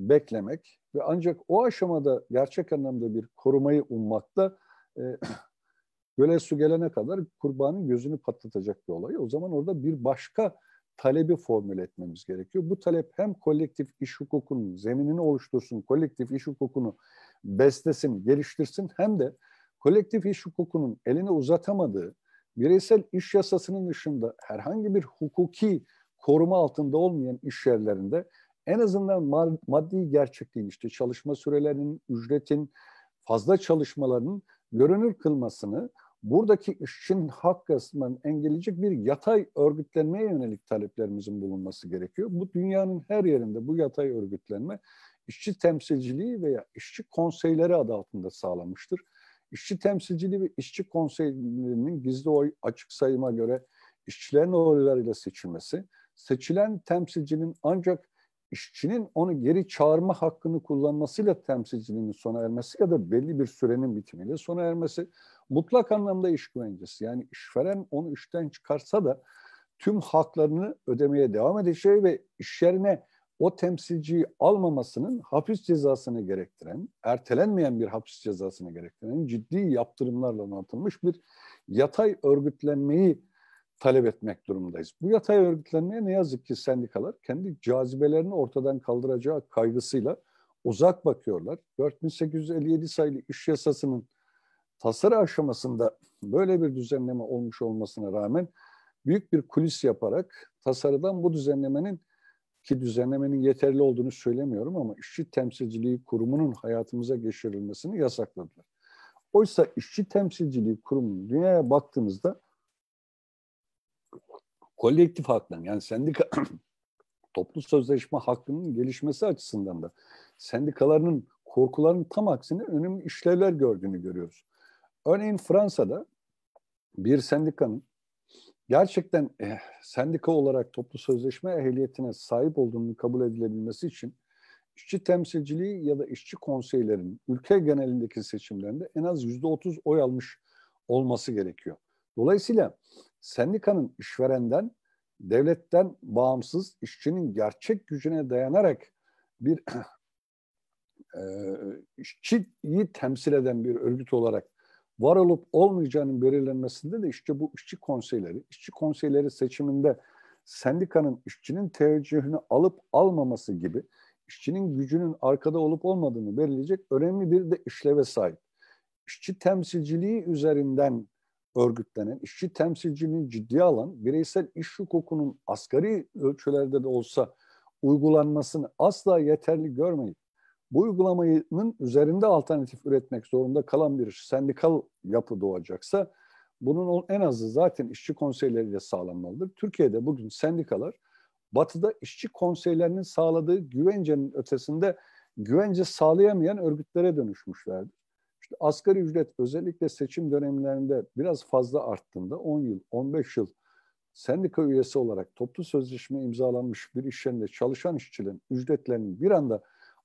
beklemek ve ancak o aşamada gerçek anlamda bir korumayı ummakta e, göle su gelene kadar kurbanın gözünü patlatacak bir olay. O zaman orada bir başka talebi formüle etmemiz gerekiyor. Bu talep hem kolektif iş hukukunun zeminini oluştursun, kolektif iş hukukunu beslesin, geliştirsin hem de kolektif iş hukukunun elini uzatamadığı bireysel iş yasasının dışında herhangi bir hukuki koruma altında olmayan iş yerlerinde en azından maddi gerçekliğin işte çalışma sürelerinin, ücretin, fazla çalışmaların görünür kılmasını buradaki işçinin hak kısmını engelleyecek bir yatay örgütlenmeye yönelik taleplerimizin bulunması gerekiyor. Bu dünyanın her yerinde bu yatay örgütlenme işçi temsilciliği veya işçi konseyleri adı altında sağlanmıştır. İşçi temsilciliği ve işçi konseylerinin gizli oy açık sayıma göre işçilerin oylarıyla seçilmesi, seçilen temsilcinin ancak işçinin onu geri çağırma hakkını kullanmasıyla temsilciliğinin sona ermesi ya da belli bir sürenin bitimiyle sona ermesi mutlak anlamda iş güvencesi. Yani işveren onu işten çıkarsa da tüm haklarını ödemeye devam edeceği ve iş yerine o temsilciyi almamasının hapis cezasını gerektiren, ertelenmeyen bir hapis cezasını gerektiren ciddi yaptırımlarla anlatılmış bir yatay örgütlenmeyi talep etmek durumundayız. Bu yatay örgütlenmeye ne yazık ki sendikalar kendi cazibelerini ortadan kaldıracağı kaygısıyla uzak bakıyorlar. 4857 sayılı iş yasasının tasarı aşamasında böyle bir düzenleme olmuş olmasına rağmen büyük bir kulis yaparak tasarıdan bu düzenlemenin ki düzenlemenin yeterli olduğunu söylemiyorum ama işçi temsilciliği kurumunun hayatımıza geçirilmesini yasakladılar. Oysa işçi temsilciliği kurumunun dünyaya baktığımızda kolektif hakların yani sendika toplu sözleşme hakkının gelişmesi açısından da sendikalarının korkularının tam aksine önüm işlevler gördüğünü görüyoruz. Örneğin Fransa'da bir sendikanın gerçekten e, sendika olarak toplu sözleşme ehliyetine sahip olduğunu kabul edilebilmesi için işçi temsilciliği ya da işçi konseylerinin ülke genelindeki seçimlerinde en az yüzde otuz oy almış olması gerekiyor. Dolayısıyla sendikanın işverenden devletten bağımsız işçinin gerçek gücüne dayanarak bir e, işçiyi temsil eden bir örgüt olarak var olup olmayacağının belirlenmesinde de işte bu işçi konseyleri, işçi konseyleri seçiminde sendikanın işçinin tercihini alıp almaması gibi işçinin gücünün arkada olup olmadığını belirleyecek önemli bir de işleve sahip. İşçi temsilciliği üzerinden örgütlenen, işçi temsilciliğini ciddiye alan, bireysel iş hukukunun asgari ölçülerde de olsa uygulanmasını asla yeterli görmeyip, bu uygulamanın üzerinde alternatif üretmek zorunda kalan bir sendikal yapı doğacaksa, bunun en azı zaten işçi konseyleriyle sağlanmalıdır. Türkiye'de bugün sendikalar, batıda işçi konseylerinin sağladığı güvencenin ötesinde güvence sağlayamayan örgütlere dönüşmüşlerdir asgari ücret özellikle seçim dönemlerinde biraz fazla arttığında 10 yıl, 15 yıl sendika üyesi olarak toplu sözleşme imzalanmış bir iş yerinde çalışan işçilerin ücretlerinin bir anda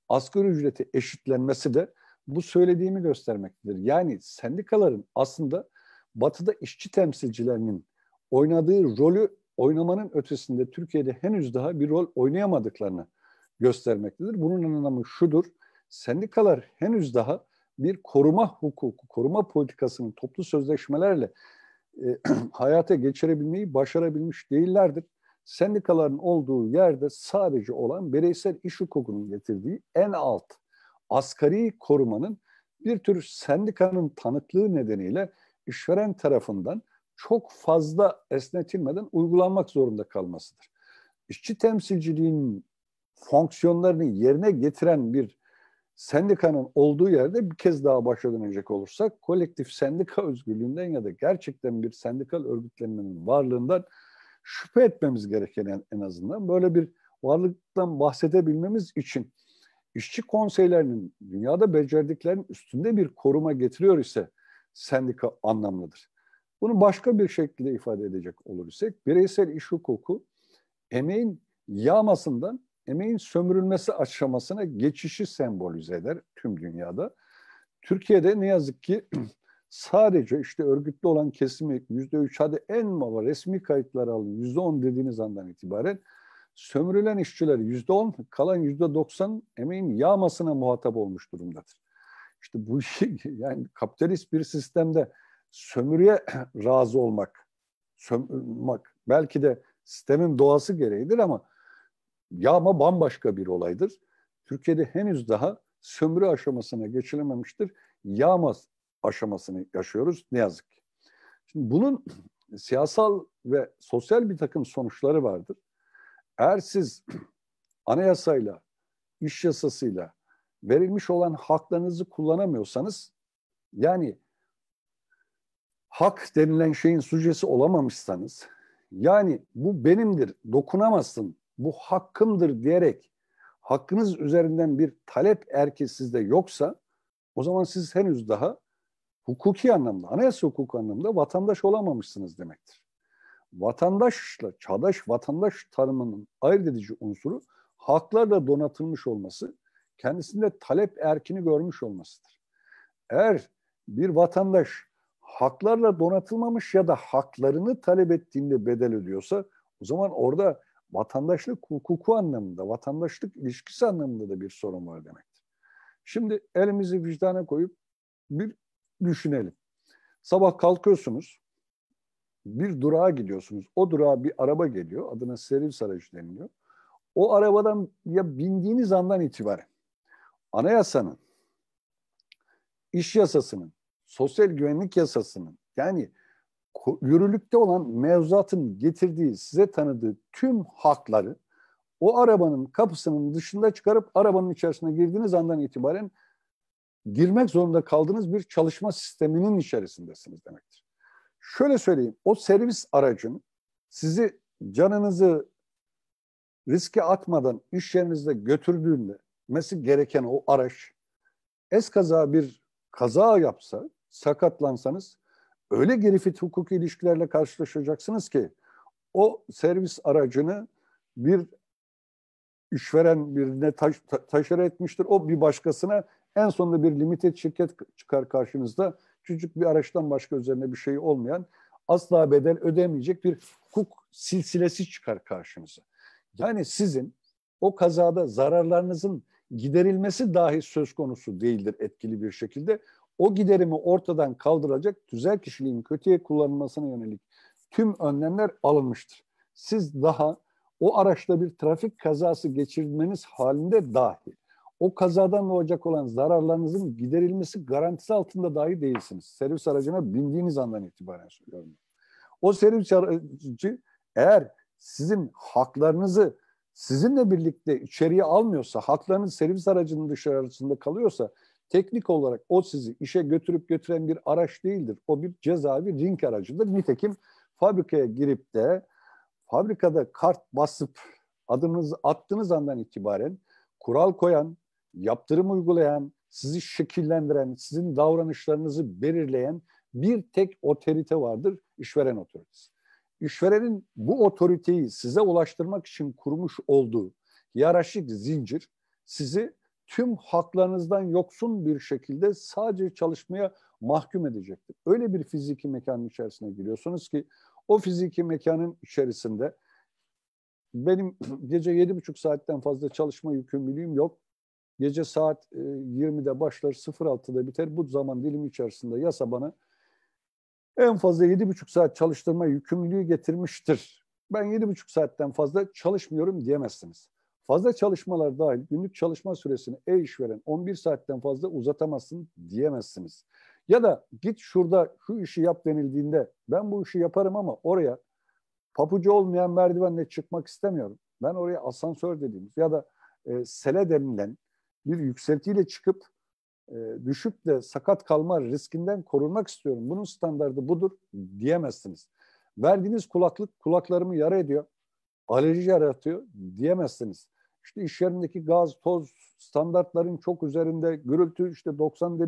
asgari ücreti eşitlenmesi de bu söylediğimi göstermektedir. Yani sendikaların aslında batıda işçi temsilcilerinin oynadığı rolü oynamanın ötesinde Türkiye'de henüz daha bir rol oynayamadıklarını göstermektedir. Bunun anlamı şudur, sendikalar henüz daha bir koruma hukuku, koruma politikasını toplu sözleşmelerle e, hayata geçirebilmeyi başarabilmiş değillerdir. Sendikaların olduğu yerde sadece olan bireysel iş hukukunun getirdiği en alt asgari korumanın bir tür sendikanın tanıklığı nedeniyle işveren tarafından çok fazla esnetilmeden uygulanmak zorunda kalmasıdır. İşçi temsilciliğinin fonksiyonlarını yerine getiren bir sendikanın olduğu yerde bir kez daha başa dönecek olursak kolektif sendika özgürlüğünden ya da gerçekten bir sendikal örgütlenmenin varlığından şüphe etmemiz gereken en azından böyle bir varlıktan bahsedebilmemiz için işçi konseylerinin dünyada becerdiklerinin üstünde bir koruma getiriyor ise sendika anlamlıdır. Bunu başka bir şekilde ifade edecek olur isek bireysel iş hukuku emeğin yağmasından emeğin sömürülmesi aşamasına geçişi sembolize eder tüm dünyada. Türkiye'de ne yazık ki sadece işte örgütlü olan kesimi yüzde üç hadi en baba resmi kayıtları alın yüzde on dediğiniz andan itibaren sömürülen işçiler yüzde on kalan yüzde doksan emeğin yağmasına muhatap olmuş durumdadır. İşte bu işi yani kapitalist bir sistemde sömürüye razı olmak, sömürmek belki de sistemin doğası gereğidir ama yağma bambaşka bir olaydır. Türkiye'de henüz daha sömürü aşamasına geçilememiştir. Yağma aşamasını yaşıyoruz ne yazık ki. Şimdi bunun siyasal ve sosyal bir takım sonuçları vardır. Eğer siz anayasayla, iş yasasıyla verilmiş olan haklarınızı kullanamıyorsanız, yani hak denilen şeyin sücesi olamamışsanız, yani bu benimdir, dokunamazsın bu hakkımdır diyerek hakkınız üzerinden bir talep erki sizde yoksa o zaman siz henüz daha hukuki anlamda, anayasa hukuku anlamda vatandaş olamamışsınız demektir. Vatandaşla çağdaş vatandaş tanımının ayırt edici unsuru haklarla donatılmış olması, kendisinde talep erkini görmüş olmasıdır. Eğer bir vatandaş haklarla donatılmamış ya da haklarını talep ettiğinde bedel ödüyorsa o zaman orada vatandaşlık hukuku anlamında, vatandaşlık ilişkisi anlamında da bir sorun var demektir. Şimdi elimizi vicdana koyup bir düşünelim. Sabah kalkıyorsunuz, bir durağa gidiyorsunuz. O durağa bir araba geliyor, adına servis aracı deniliyor. O arabadan ya bindiğiniz andan itibaren anayasanın, iş yasasının, sosyal güvenlik yasasının yani yürürlükte olan mevzuatın getirdiği, size tanıdığı tüm hakları o arabanın kapısının dışında çıkarıp arabanın içerisine girdiğiniz andan itibaren girmek zorunda kaldığınız bir çalışma sisteminin içerisindesiniz demektir. Şöyle söyleyeyim, o servis aracın sizi canınızı riske atmadan iş yerinizde götürdüğünde mesi gereken o araç eskaza bir kaza yapsa, sakatlansanız öyle gerifit hukuki ilişkilerle karşılaşacaksınız ki o servis aracını bir işveren birine taş, ta, etmiştir. O bir başkasına en sonunda bir limited şirket çıkar karşınızda. Küçük bir araçtan başka üzerine bir şey olmayan asla bedel ödemeyecek bir hukuk silsilesi çıkar karşınıza. Yani sizin o kazada zararlarınızın giderilmesi dahi söz konusu değildir etkili bir şekilde o giderimi ortadan kaldıracak tüzel kişiliğin kötüye kullanılmasına yönelik tüm önlemler alınmıştır. Siz daha o araçla bir trafik kazası geçirmeniz halinde dahi o kazadan doğacak olan zararlarınızın giderilmesi garantisi altında dahi değilsiniz. Servis aracına bindiğiniz andan itibaren söylüyorum. O servis aracı eğer sizin haklarınızı sizinle birlikte içeriye almıyorsa, haklarınız servis aracının dışarısında kalıyorsa Teknik olarak o sizi işe götürüp götüren bir araç değildir. O bir cezavi ring aracıdır. Nitekim fabrikaya girip de fabrikada kart basıp adınızı attığınız andan itibaren kural koyan, yaptırım uygulayan, sizi şekillendiren, sizin davranışlarınızı belirleyen bir tek otorite vardır, işveren otoritesi. İşverenin bu otoriteyi size ulaştırmak için kurmuş olduğu yaraşık zincir sizi tüm haklarınızdan yoksun bir şekilde sadece çalışmaya mahkum edecektir. Öyle bir fiziki mekanın içerisine giriyorsunuz ki o fiziki mekanın içerisinde benim gece yedi buçuk saatten fazla çalışma yükümlülüğüm yok. Gece saat 20'de e, başlar 06'da biter. Bu zaman dilimi içerisinde yasa bana en fazla yedi buçuk saat çalıştırma yükümlülüğü getirmiştir. Ben yedi buçuk saatten fazla çalışmıyorum diyemezsiniz. Fazla çalışmalar dahil günlük çalışma süresini e işveren 11 saatten fazla uzatamazsın diyemezsiniz. Ya da git şurada şu işi yap denildiğinde ben bu işi yaparım ama oraya papucu olmayan merdivenle çıkmak istemiyorum. Ben oraya asansör dediğimiz ya da e, sele denilen bir yükseltiyle çıkıp e, düşüp de sakat kalma riskinden korunmak istiyorum. Bunun standardı budur diyemezsiniz. Verdiğiniz kulaklık kulaklarımı yara ediyor, alerji yaratıyor diyemezsiniz. İşte iş yerindeki gaz, toz standartların çok üzerinde, gürültü işte 90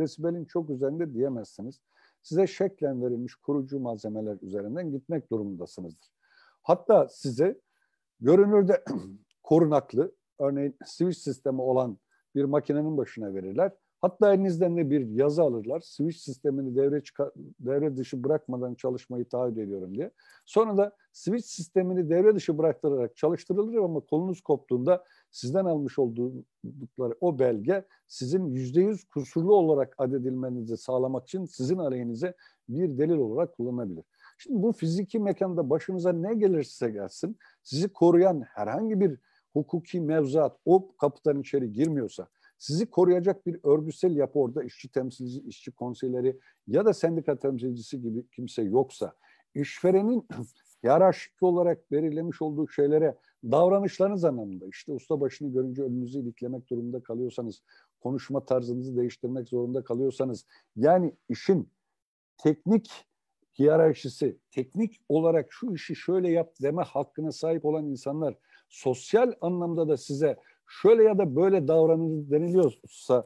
desibelin çok üzerinde diyemezsiniz. Size şeklen verilmiş kurucu malzemeler üzerinden gitmek durumundasınızdır. Hatta size görünürde korunaklı, örneğin switch sistemi olan bir makinenin başına verirler Hatta elinizden de bir yazı alırlar. Switch sistemini devre, çıkar, devre dışı bırakmadan çalışmayı taahhüt ediyorum diye. Sonra da switch sistemini devre dışı bıraktırarak çalıştırılır ama kolunuz koptuğunda sizden almış oldukları o belge sizin yüzde yüz kusurlu olarak adedilmenizi sağlamak için sizin aleyhinize bir delil olarak kullanabilir. Şimdi bu fiziki mekanda başınıza ne gelirse gelsin sizi koruyan herhangi bir hukuki mevzuat o kapıdan içeri girmiyorsa sizi koruyacak bir örgütsel yapı orada işçi temsilcisi, işçi konseyleri ya da sendika temsilcisi gibi kimse yoksa işverenin yaraşıklı olarak belirlemiş olduğu şeylere davranışlarınız anlamında işte usta başını görünce önünüzü iliklemek durumunda kalıyorsanız, konuşma tarzınızı değiştirmek zorunda kalıyorsanız yani işin teknik hiyerarşisi, teknik olarak şu işi şöyle yap deme hakkına sahip olan insanlar sosyal anlamda da size şöyle ya da böyle davranır deniliyorsa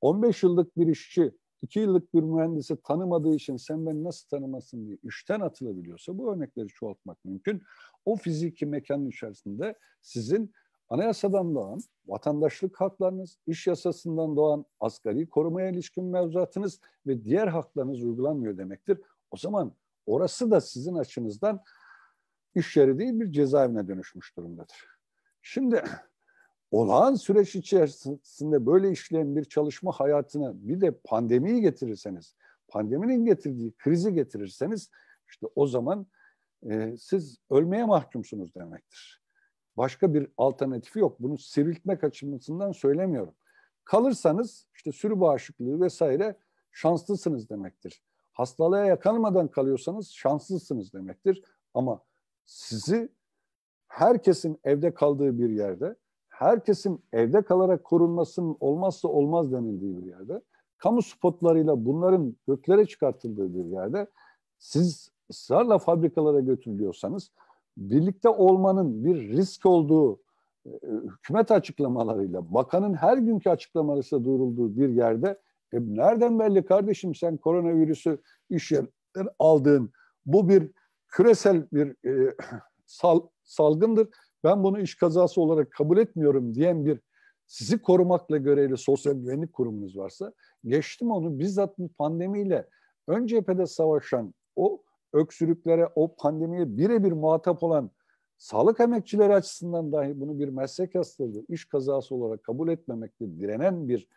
15 yıllık bir işçi 2 yıllık bir mühendisi tanımadığı için sen beni nasıl tanımasın diye işten atılabiliyorsa bu örnekleri çoğaltmak mümkün. O fiziki mekanın içerisinde sizin anayasadan doğan vatandaşlık haklarınız, iş yasasından doğan asgari korumaya ilişkin mevzuatınız ve diğer haklarınız uygulanmıyor demektir. O zaman orası da sizin açınızdan iş yeri değil bir cezaevine dönüşmüş durumdadır. Şimdi olağan süreç içerisinde böyle işleyen bir çalışma hayatına bir de pandemiyi getirirseniz, pandeminin getirdiği krizi getirirseniz işte o zaman e, siz ölmeye mahkumsunuz demektir. Başka bir alternatifi yok. Bunu sivriltmek açısından söylemiyorum. Kalırsanız işte sürü bağışıklığı vesaire şanslısınız demektir. Hastalığa yakalmadan kalıyorsanız şanslısınız demektir. Ama sizi herkesin evde kaldığı bir yerde herkesin evde kalarak korunmasının olmazsa olmaz denildiği bir yerde, kamu spotlarıyla bunların göklere çıkartıldığı bir yerde siz ısrarla fabrikalara götürülüyorsanız birlikte olmanın bir risk olduğu e, e hükümet açıklamalarıyla, bakanın her günkü açıklamalarıyla duyurulduğu bir yerde e nereden belli kardeşim sen koronavirüsü iş yerinden aldığın bu bir küresel bir e, sal, salgındır ben bunu iş kazası olarak kabul etmiyorum diyen bir sizi korumakla görevli sosyal güvenlik kurumunuz varsa geçtim onu bizzat pandemiyle ön cephede savaşan o öksürüklere, o pandemiye birebir muhatap olan sağlık emekçileri açısından dahi bunu bir meslek hastalığı, iş kazası olarak kabul etmemekle direnen bir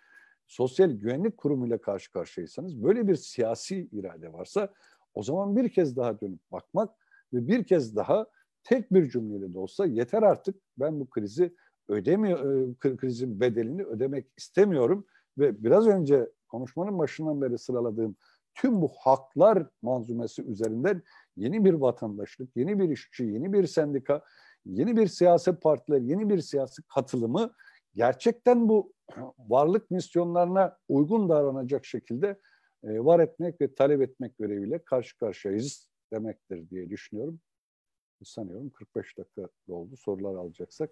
sosyal güvenlik kurumuyla karşı karşıyaysanız, böyle bir siyasi irade varsa o zaman bir kez daha dönüp bakmak ve bir kez daha tek bir cümleyle de olsa yeter artık ben bu krizi ödemiyor e, krizin bedelini ödemek istemiyorum ve biraz önce konuşmanın başından beri sıraladığım tüm bu haklar manzumesi üzerinden yeni bir vatandaşlık, yeni bir işçi, yeni bir sendika, yeni bir siyaset partileri, yeni bir siyasi katılımı gerçekten bu varlık misyonlarına uygun davranacak şekilde e, var etmek ve talep etmek göreviyle karşı karşıyayız demektir diye düşünüyorum sanıyorum 45 dakika doldu. Sorular alacaksak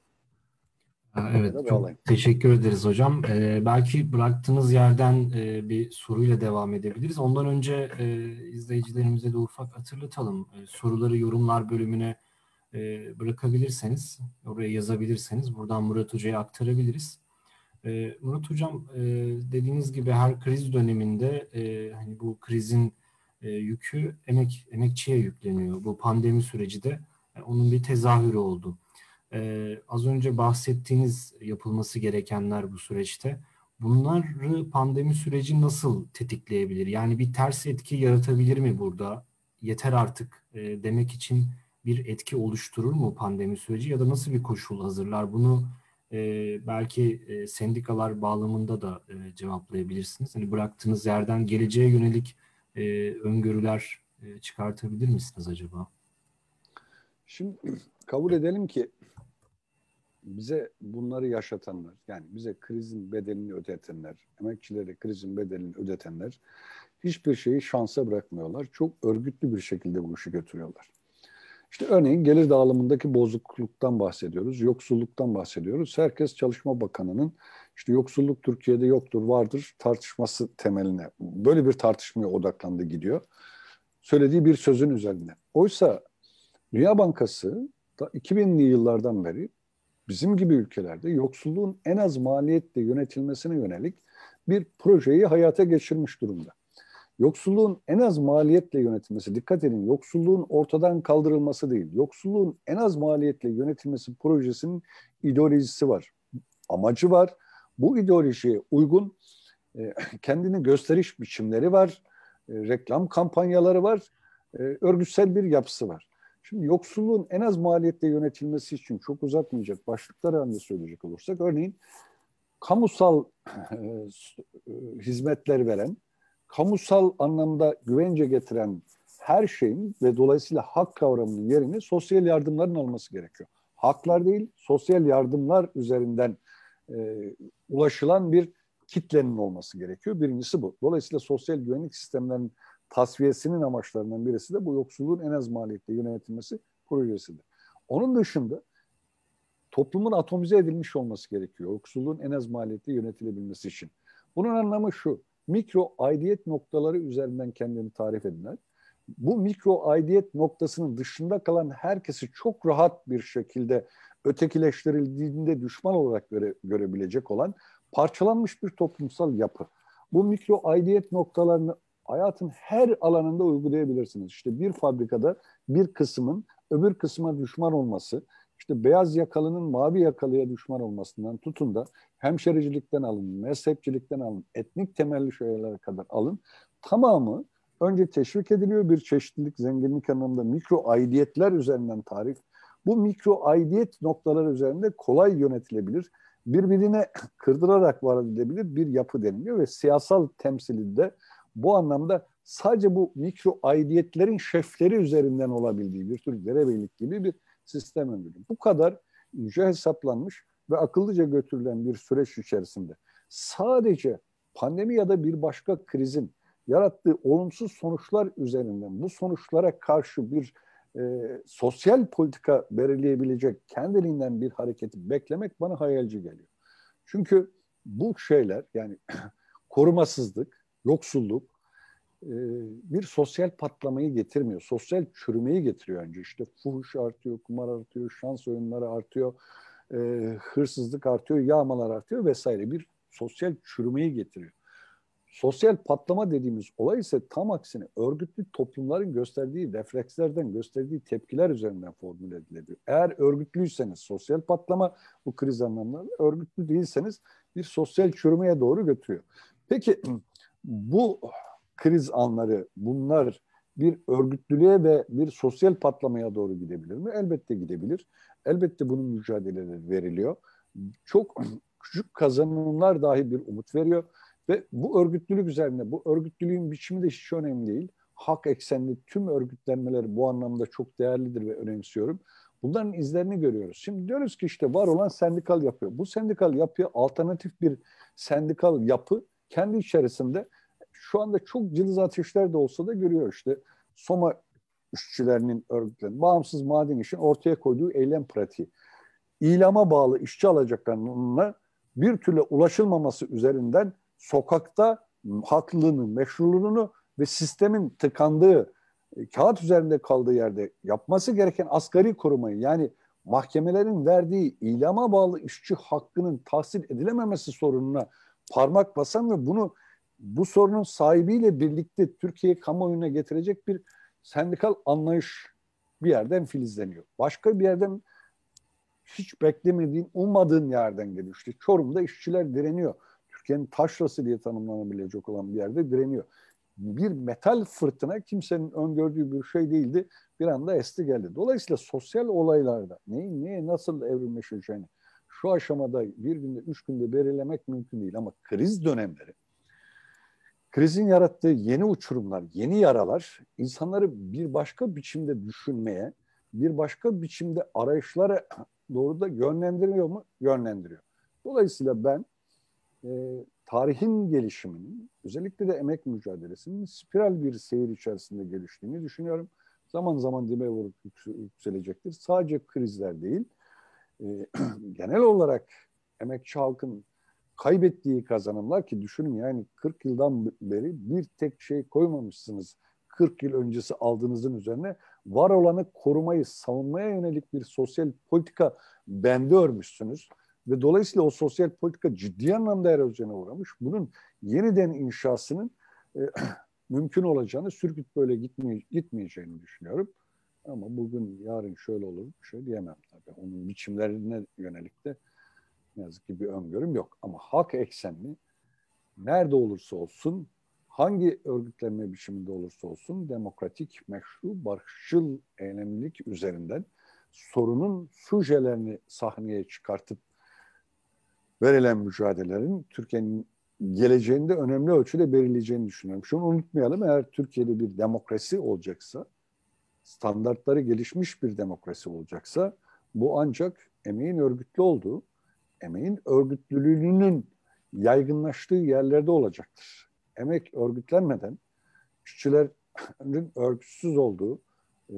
Evet, çok teşekkür ederiz hocam. Ee, belki bıraktığınız yerden e, bir soruyla devam edebiliriz. Ondan önce e, izleyicilerimize de ufak hatırlatalım. E, soruları yorumlar bölümüne e, bırakabilirseniz, oraya yazabilirseniz buradan Murat Hoca'ya aktarabiliriz. E, Murat Hocam e, dediğiniz gibi her kriz döneminde e, hani bu krizin e, yükü emek emekçiye yükleniyor. Bu pandemi süreci de e, onun bir tezahürü oldu. Ee, az önce bahsettiğiniz yapılması gerekenler bu süreçte. Bunları pandemi süreci nasıl tetikleyebilir? Yani bir ters etki yaratabilir mi burada? Yeter artık e, demek için bir etki oluşturur mu pandemi süreci ya da nasıl bir koşul hazırlar? Bunu e, belki e, sendikalar bağlamında da e, cevaplayabilirsiniz. Hani bıraktığınız yerden geleceğe yönelik e, öngörüler e, çıkartabilir misiniz acaba? Şimdi kabul edelim ki bize bunları yaşatanlar, yani bize krizin bedelini ödetenler, emekçilere krizin bedelini ödetenler hiçbir şeyi şansa bırakmıyorlar. Çok örgütlü bir şekilde bu işi götürüyorlar. İşte örneğin gelir dağılımındaki bozukluktan bahsediyoruz, yoksulluktan bahsediyoruz. Herkes Çalışma Bakanı'nın işte yoksulluk Türkiye'de yoktur, vardır tartışması temeline, böyle bir tartışmaya odaklandı gidiyor. Söylediği bir sözün üzerine. Oysa Dünya Bankası da 2000'li yıllardan beri bizim gibi ülkelerde yoksulluğun en az maliyetle yönetilmesine yönelik bir projeyi hayata geçirmiş durumda. Yoksulluğun en az maliyetle yönetilmesi, dikkat edin yoksulluğun ortadan kaldırılması değil, yoksulluğun en az maliyetle yönetilmesi projesinin ideolojisi var, amacı var. Bu ideolojiye uygun e, kendini gösteriş biçimleri var, e, reklam kampanyaları var, e, örgütsel bir yapısı var. Şimdi yoksulluğun en az maliyetle yönetilmesi için çok uzatmayacak başlıklar halinde söyleyecek olursak örneğin kamusal e, e, hizmetler veren, kamusal anlamda güvence getiren her şeyin ve dolayısıyla hak kavramının yerini sosyal yardımların alması gerekiyor. Haklar değil, sosyal yardımlar üzerinden e, ulaşılan bir kitlenin olması gerekiyor. Birincisi bu. Dolayısıyla sosyal güvenlik sistemlerinin tasfiyesinin amaçlarından birisi de bu yoksulluğun en az maliyetle yönetilmesi projesidir. Onun dışında toplumun atomize edilmiş olması gerekiyor. Yoksulluğun en az maliyetle yönetilebilmesi için. Bunun anlamı şu. Mikro aidiyet noktaları üzerinden kendini tarif edinler. Bu mikro aidiyet noktasının dışında kalan herkesi çok rahat bir şekilde ötekileştirildiğinde düşman olarak göre, görebilecek olan parçalanmış bir toplumsal yapı. Bu mikro aidiyet noktalarını hayatın her alanında uygulayabilirsiniz. İşte bir fabrikada bir kısmın öbür kısma düşman olması, işte beyaz yakalının mavi yakalıya düşman olmasından tutun da hemşericilikten alın, mezhepçilikten alın, etnik temelli şeylere kadar alın. Tamamı önce teşvik ediliyor bir çeşitlilik, zenginlik anlamında mikro aidiyetler üzerinden tarif. Bu mikro aidiyet noktalar üzerinde kolay yönetilebilir, birbirine kırdırarak var edilebilir bir yapı deniliyor ve siyasal temsilinde bu anlamda sadece bu mikro aidiyetlerin şefleri üzerinden olabildiği bir tür derebeylik gibi bir sistem öngörülüyor. Bu kadar yüce hesaplanmış ve akıllıca götürülen bir süreç içerisinde sadece pandemi ya da bir başka krizin yarattığı olumsuz sonuçlar üzerinden bu sonuçlara karşı bir e, sosyal politika belirleyebilecek kendiliğinden bir hareketi beklemek bana hayalci geliyor. Çünkü bu şeyler yani korumasızlık, yoksulluk e, bir sosyal patlamayı getirmiyor. Sosyal çürümeyi getiriyor önce. İşte fuhuş artıyor, kumar artıyor, şans oyunları artıyor, e, hırsızlık artıyor, yağmalar artıyor vesaire. Bir sosyal çürümeyi getiriyor. Sosyal patlama dediğimiz olay ise tam aksine örgütlü toplumların gösterdiği reflekslerden, gösterdiği tepkiler üzerinden formüle edilebiliyor. Eğer örgütlüyseniz sosyal patlama bu kriz anlamlarında, örgütlü değilseniz bir sosyal çürümeye doğru götürüyor. Peki bu kriz anları bunlar bir örgütlülüğe ve bir sosyal patlamaya doğru gidebilir mi? Elbette gidebilir. Elbette bunun mücadeleleri veriliyor. Çok küçük kazanımlar dahi bir umut veriyor. Ve bu örgütlülük üzerine, bu örgütlülüğün biçimi de hiç önemli değil. Hak eksenli tüm örgütlenmeler bu anlamda çok değerlidir ve önemsiyorum. Bunların izlerini görüyoruz. Şimdi diyoruz ki işte var olan sendikal yapıyor. Bu sendikal yapıya alternatif bir sendikal yapı kendi içerisinde şu anda çok cılız ateşler de olsa da görüyor işte Soma işçilerinin örgütlenmesi, bağımsız maden için ortaya koyduğu eylem pratiği. İlama bağlı işçi alacaklarına bir türlü ulaşılmaması üzerinden sokakta haklılığını, meşruluğunu ve sistemin tıkandığı, kağıt üzerinde kaldığı yerde yapması gereken asgari korumayı yani mahkemelerin verdiği ilama bağlı işçi hakkının tahsil edilememesi sorununa parmak basan ve bunu bu sorunun sahibiyle birlikte Türkiye kamuoyuna getirecek bir sendikal anlayış bir yerden filizleniyor. Başka bir yerden hiç beklemediğin, ummadığın yerden geliyor. İşte Çorum'da işçiler direniyor. Türkiye'nin taşrası diye tanımlanabilecek olan bir yerde direniyor. Bir metal fırtına kimsenin öngördüğü bir şey değildi. Bir anda esti geldi. Dolayısıyla sosyal olaylarda neyin neye nasıl evrilmiş evrimleşeceğini, şu aşamada bir günde, üç günde belirlemek mümkün değil ama kriz dönemleri, krizin yarattığı yeni uçurumlar, yeni yaralar insanları bir başka biçimde düşünmeye, bir başka biçimde arayışlara doğru da yönlendiriyor mu? Yönlendiriyor. Dolayısıyla ben e, tarihin gelişiminin, özellikle de emek mücadelesinin spiral bir seyir içerisinde geliştiğini düşünüyorum. Zaman zaman dibe vurup yükselecektir. Sadece krizler değil, ee, genel olarak emekçi halkın kaybettiği kazanımlar ki düşünün yani 40 yıldan beri bir tek şey koymamışsınız. 40 yıl öncesi aldığınızın üzerine var olanı korumayı, savunmaya yönelik bir sosyal politika bende örmüşsünüz. Ve dolayısıyla o sosyal politika ciddi anlamda erozyona uğramış. Bunun yeniden inşasının e, mümkün olacağını, sürgüt böyle gitmeye, gitmeyeceğini düşünüyorum. Ama bugün yarın şöyle olur bir şey diyemem tabii. Onun biçimlerine yönelik de ne yazık ki bir öngörüm yok. Ama hak eksenli nerede olursa olsun hangi örgütlenme biçiminde olursa olsun demokratik, meşru, barışçıl eylemlilik üzerinden sorunun sujelerini sahneye çıkartıp verilen mücadelelerin Türkiye'nin geleceğinde önemli ölçüde belirleyeceğini düşünüyorum. Şunu unutmayalım eğer Türkiye'de bir demokrasi olacaksa standartları gelişmiş bir demokrasi olacaksa bu ancak emeğin örgütlü olduğu, emeğin örgütlülüğünün yaygınlaştığı yerlerde olacaktır. Emek örgütlenmeden işçilerin örgütsüz olduğu e,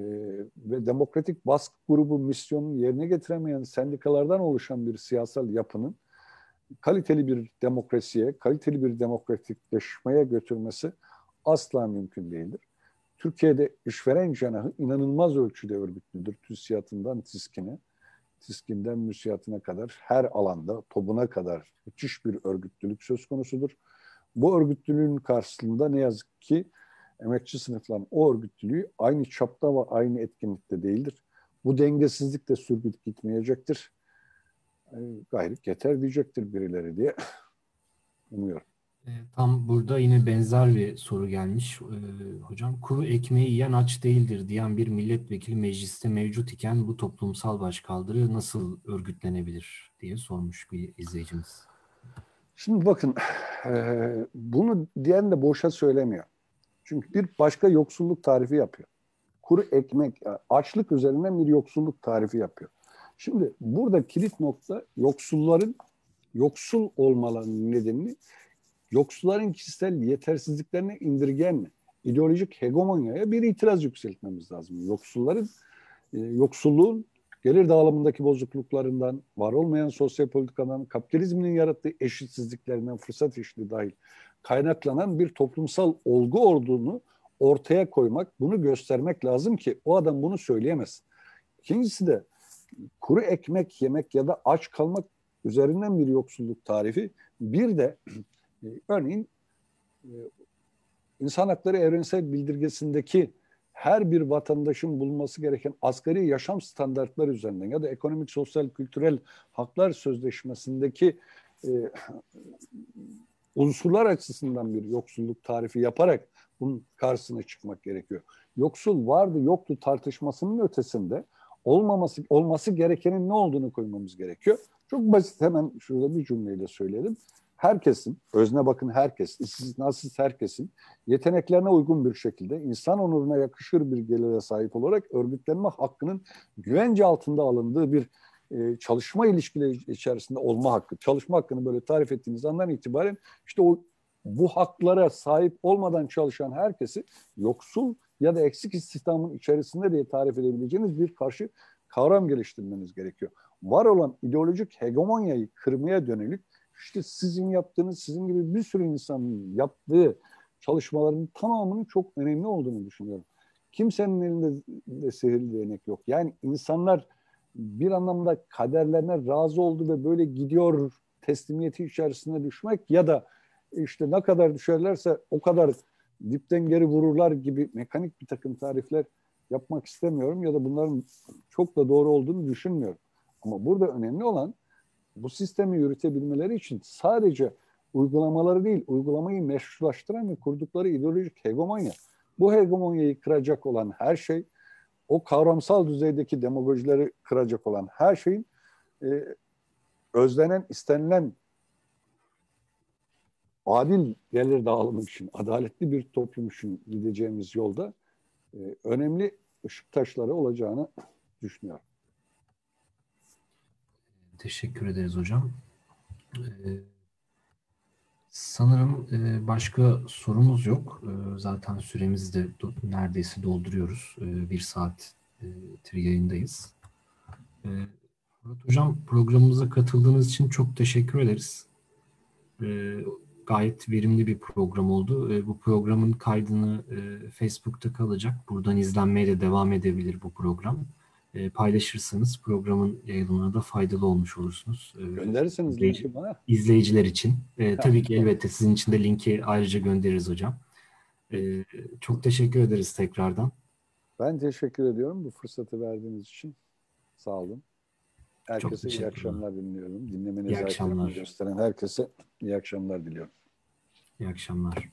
ve demokratik baskı grubu misyonunu yerine getiremeyen sendikalardan oluşan bir siyasal yapının kaliteli bir demokrasiye, kaliteli bir demokratikleşmeye götürmesi asla mümkün değildir. Türkiye'de işveren cenahı inanılmaz ölçüde örgütlüdür. TÜSİAD'ından TİSKİN'e, TİSKİN'den müsiyatına kadar her alanda, TOB'una kadar müthiş bir örgütlülük söz konusudur. Bu örgütlülüğün karşısında ne yazık ki emekçi sınıfların o örgütlülüğü aynı çapta ve aynı etkinlikte değildir. Bu dengesizlik de sürdürüp gitmeyecektir. Ee, Gayret yeter diyecektir birileri diye umuyorum. E, tam burada yine benzer bir soru gelmiş e, hocam. Kuru ekmeği yiyen aç değildir diyen bir milletvekili mecliste mevcut iken bu toplumsal başkaldırı nasıl örgütlenebilir diye sormuş bir izleyicimiz. Şimdi bakın e, bunu diyen de boşa söylemiyor. Çünkü bir başka yoksulluk tarifi yapıyor. Kuru ekmek, açlık üzerine bir yoksulluk tarifi yapıyor. Şimdi burada kilit nokta yoksulların yoksul olmalarının nedenini yoksulların kişisel yetersizliklerini indirgenme, ideolojik hegemonyaya bir itiraz yükseltmemiz lazım. Yoksulların, e, yoksulluğun gelir dağılımındaki bozukluklarından, var olmayan sosyal politikadan, kapitalizmin yarattığı eşitsizliklerinden, fırsat eşitliği dahil kaynaklanan bir toplumsal olgu olduğunu ortaya koymak, bunu göstermek lazım ki o adam bunu söyleyemez. İkincisi de kuru ekmek yemek ya da aç kalmak üzerinden bir yoksulluk tarifi. Bir de ee, örneğin e, İnsan Hakları Evrensel Bildirgesi'ndeki her bir vatandaşın bulması gereken asgari yaşam standartları üzerinden ya da ekonomik, sosyal, kültürel haklar sözleşmesindeki e, unsurlar açısından bir yoksulluk tarifi yaparak bunun karşısına çıkmak gerekiyor. Yoksul vardı yoktu tartışmasının ötesinde olmaması olması gerekenin ne olduğunu koymamız gerekiyor. Çok basit hemen şurada bir cümleyle söyleyelim herkesin, özne bakın herkes, nasıl herkesin yeteneklerine uygun bir şekilde insan onuruna yakışır bir gelire sahip olarak örgütlenme hakkının güvence altında alındığı bir e, çalışma ilişkileri içerisinde olma hakkı. Çalışma hakkını böyle tarif ettiğiniz andan itibaren işte o bu haklara sahip olmadan çalışan herkesi yoksul ya da eksik istihdamın içerisinde diye tarif edebileceğiniz bir karşı kavram geliştirmeniz gerekiyor. Var olan ideolojik hegemonyayı kırmaya dönülük işte sizin yaptığınız, sizin gibi bir sürü insanın yaptığı çalışmaların tamamının çok önemli olduğunu düşünüyorum. Kimsenin elinde de sihirli değnek yok. Yani insanlar bir anlamda kaderlerine razı oldu ve böyle gidiyor teslimiyeti içerisine düşmek ya da işte ne kadar düşerlerse o kadar dipten geri vururlar gibi mekanik bir takım tarifler yapmak istemiyorum ya da bunların çok da doğru olduğunu düşünmüyorum. Ama burada önemli olan bu sistemi yürütebilmeleri için sadece uygulamaları değil, uygulamayı meşrulaştıran ve kurdukları ideolojik hegemonya. Bu hegemonyayı kıracak olan her şey, o kavramsal düzeydeki demagojileri kıracak olan her şeyin e, özlenen, istenilen adil gelir dağılımı için, adaletli bir toplum için gideceğimiz yolda e, önemli ışık taşları olacağını düşünüyorum. Teşekkür ederiz hocam. Ee, sanırım e, başka sorumuz yok. Ee, zaten süremizi de neredeyse dolduruyoruz. Ee, bir saat e, yayındayız. Murat Hocam programımıza katıldığınız için çok teşekkür ederiz. Gayet verimli bir program oldu. Bu programın kaydını e, Facebook'ta kalacak. Buradan izlenmeye de devam edebilir bu program e, paylaşırsanız programın yayılımına da faydalı olmuş olursunuz. E, Gönderirseniz izleyici, linki bana. İzleyiciler için. E, Tabii ki elbette sizin için de linki ayrıca göndeririz hocam. E, çok teşekkür ederiz tekrardan. Ben teşekkür ediyorum bu fırsatı verdiğiniz için. Sağ olun. Herkese iyi akşamlar diliyorum Dinlemenizi İyi akşamlar. gösteren herkese iyi akşamlar diliyorum. İyi akşamlar.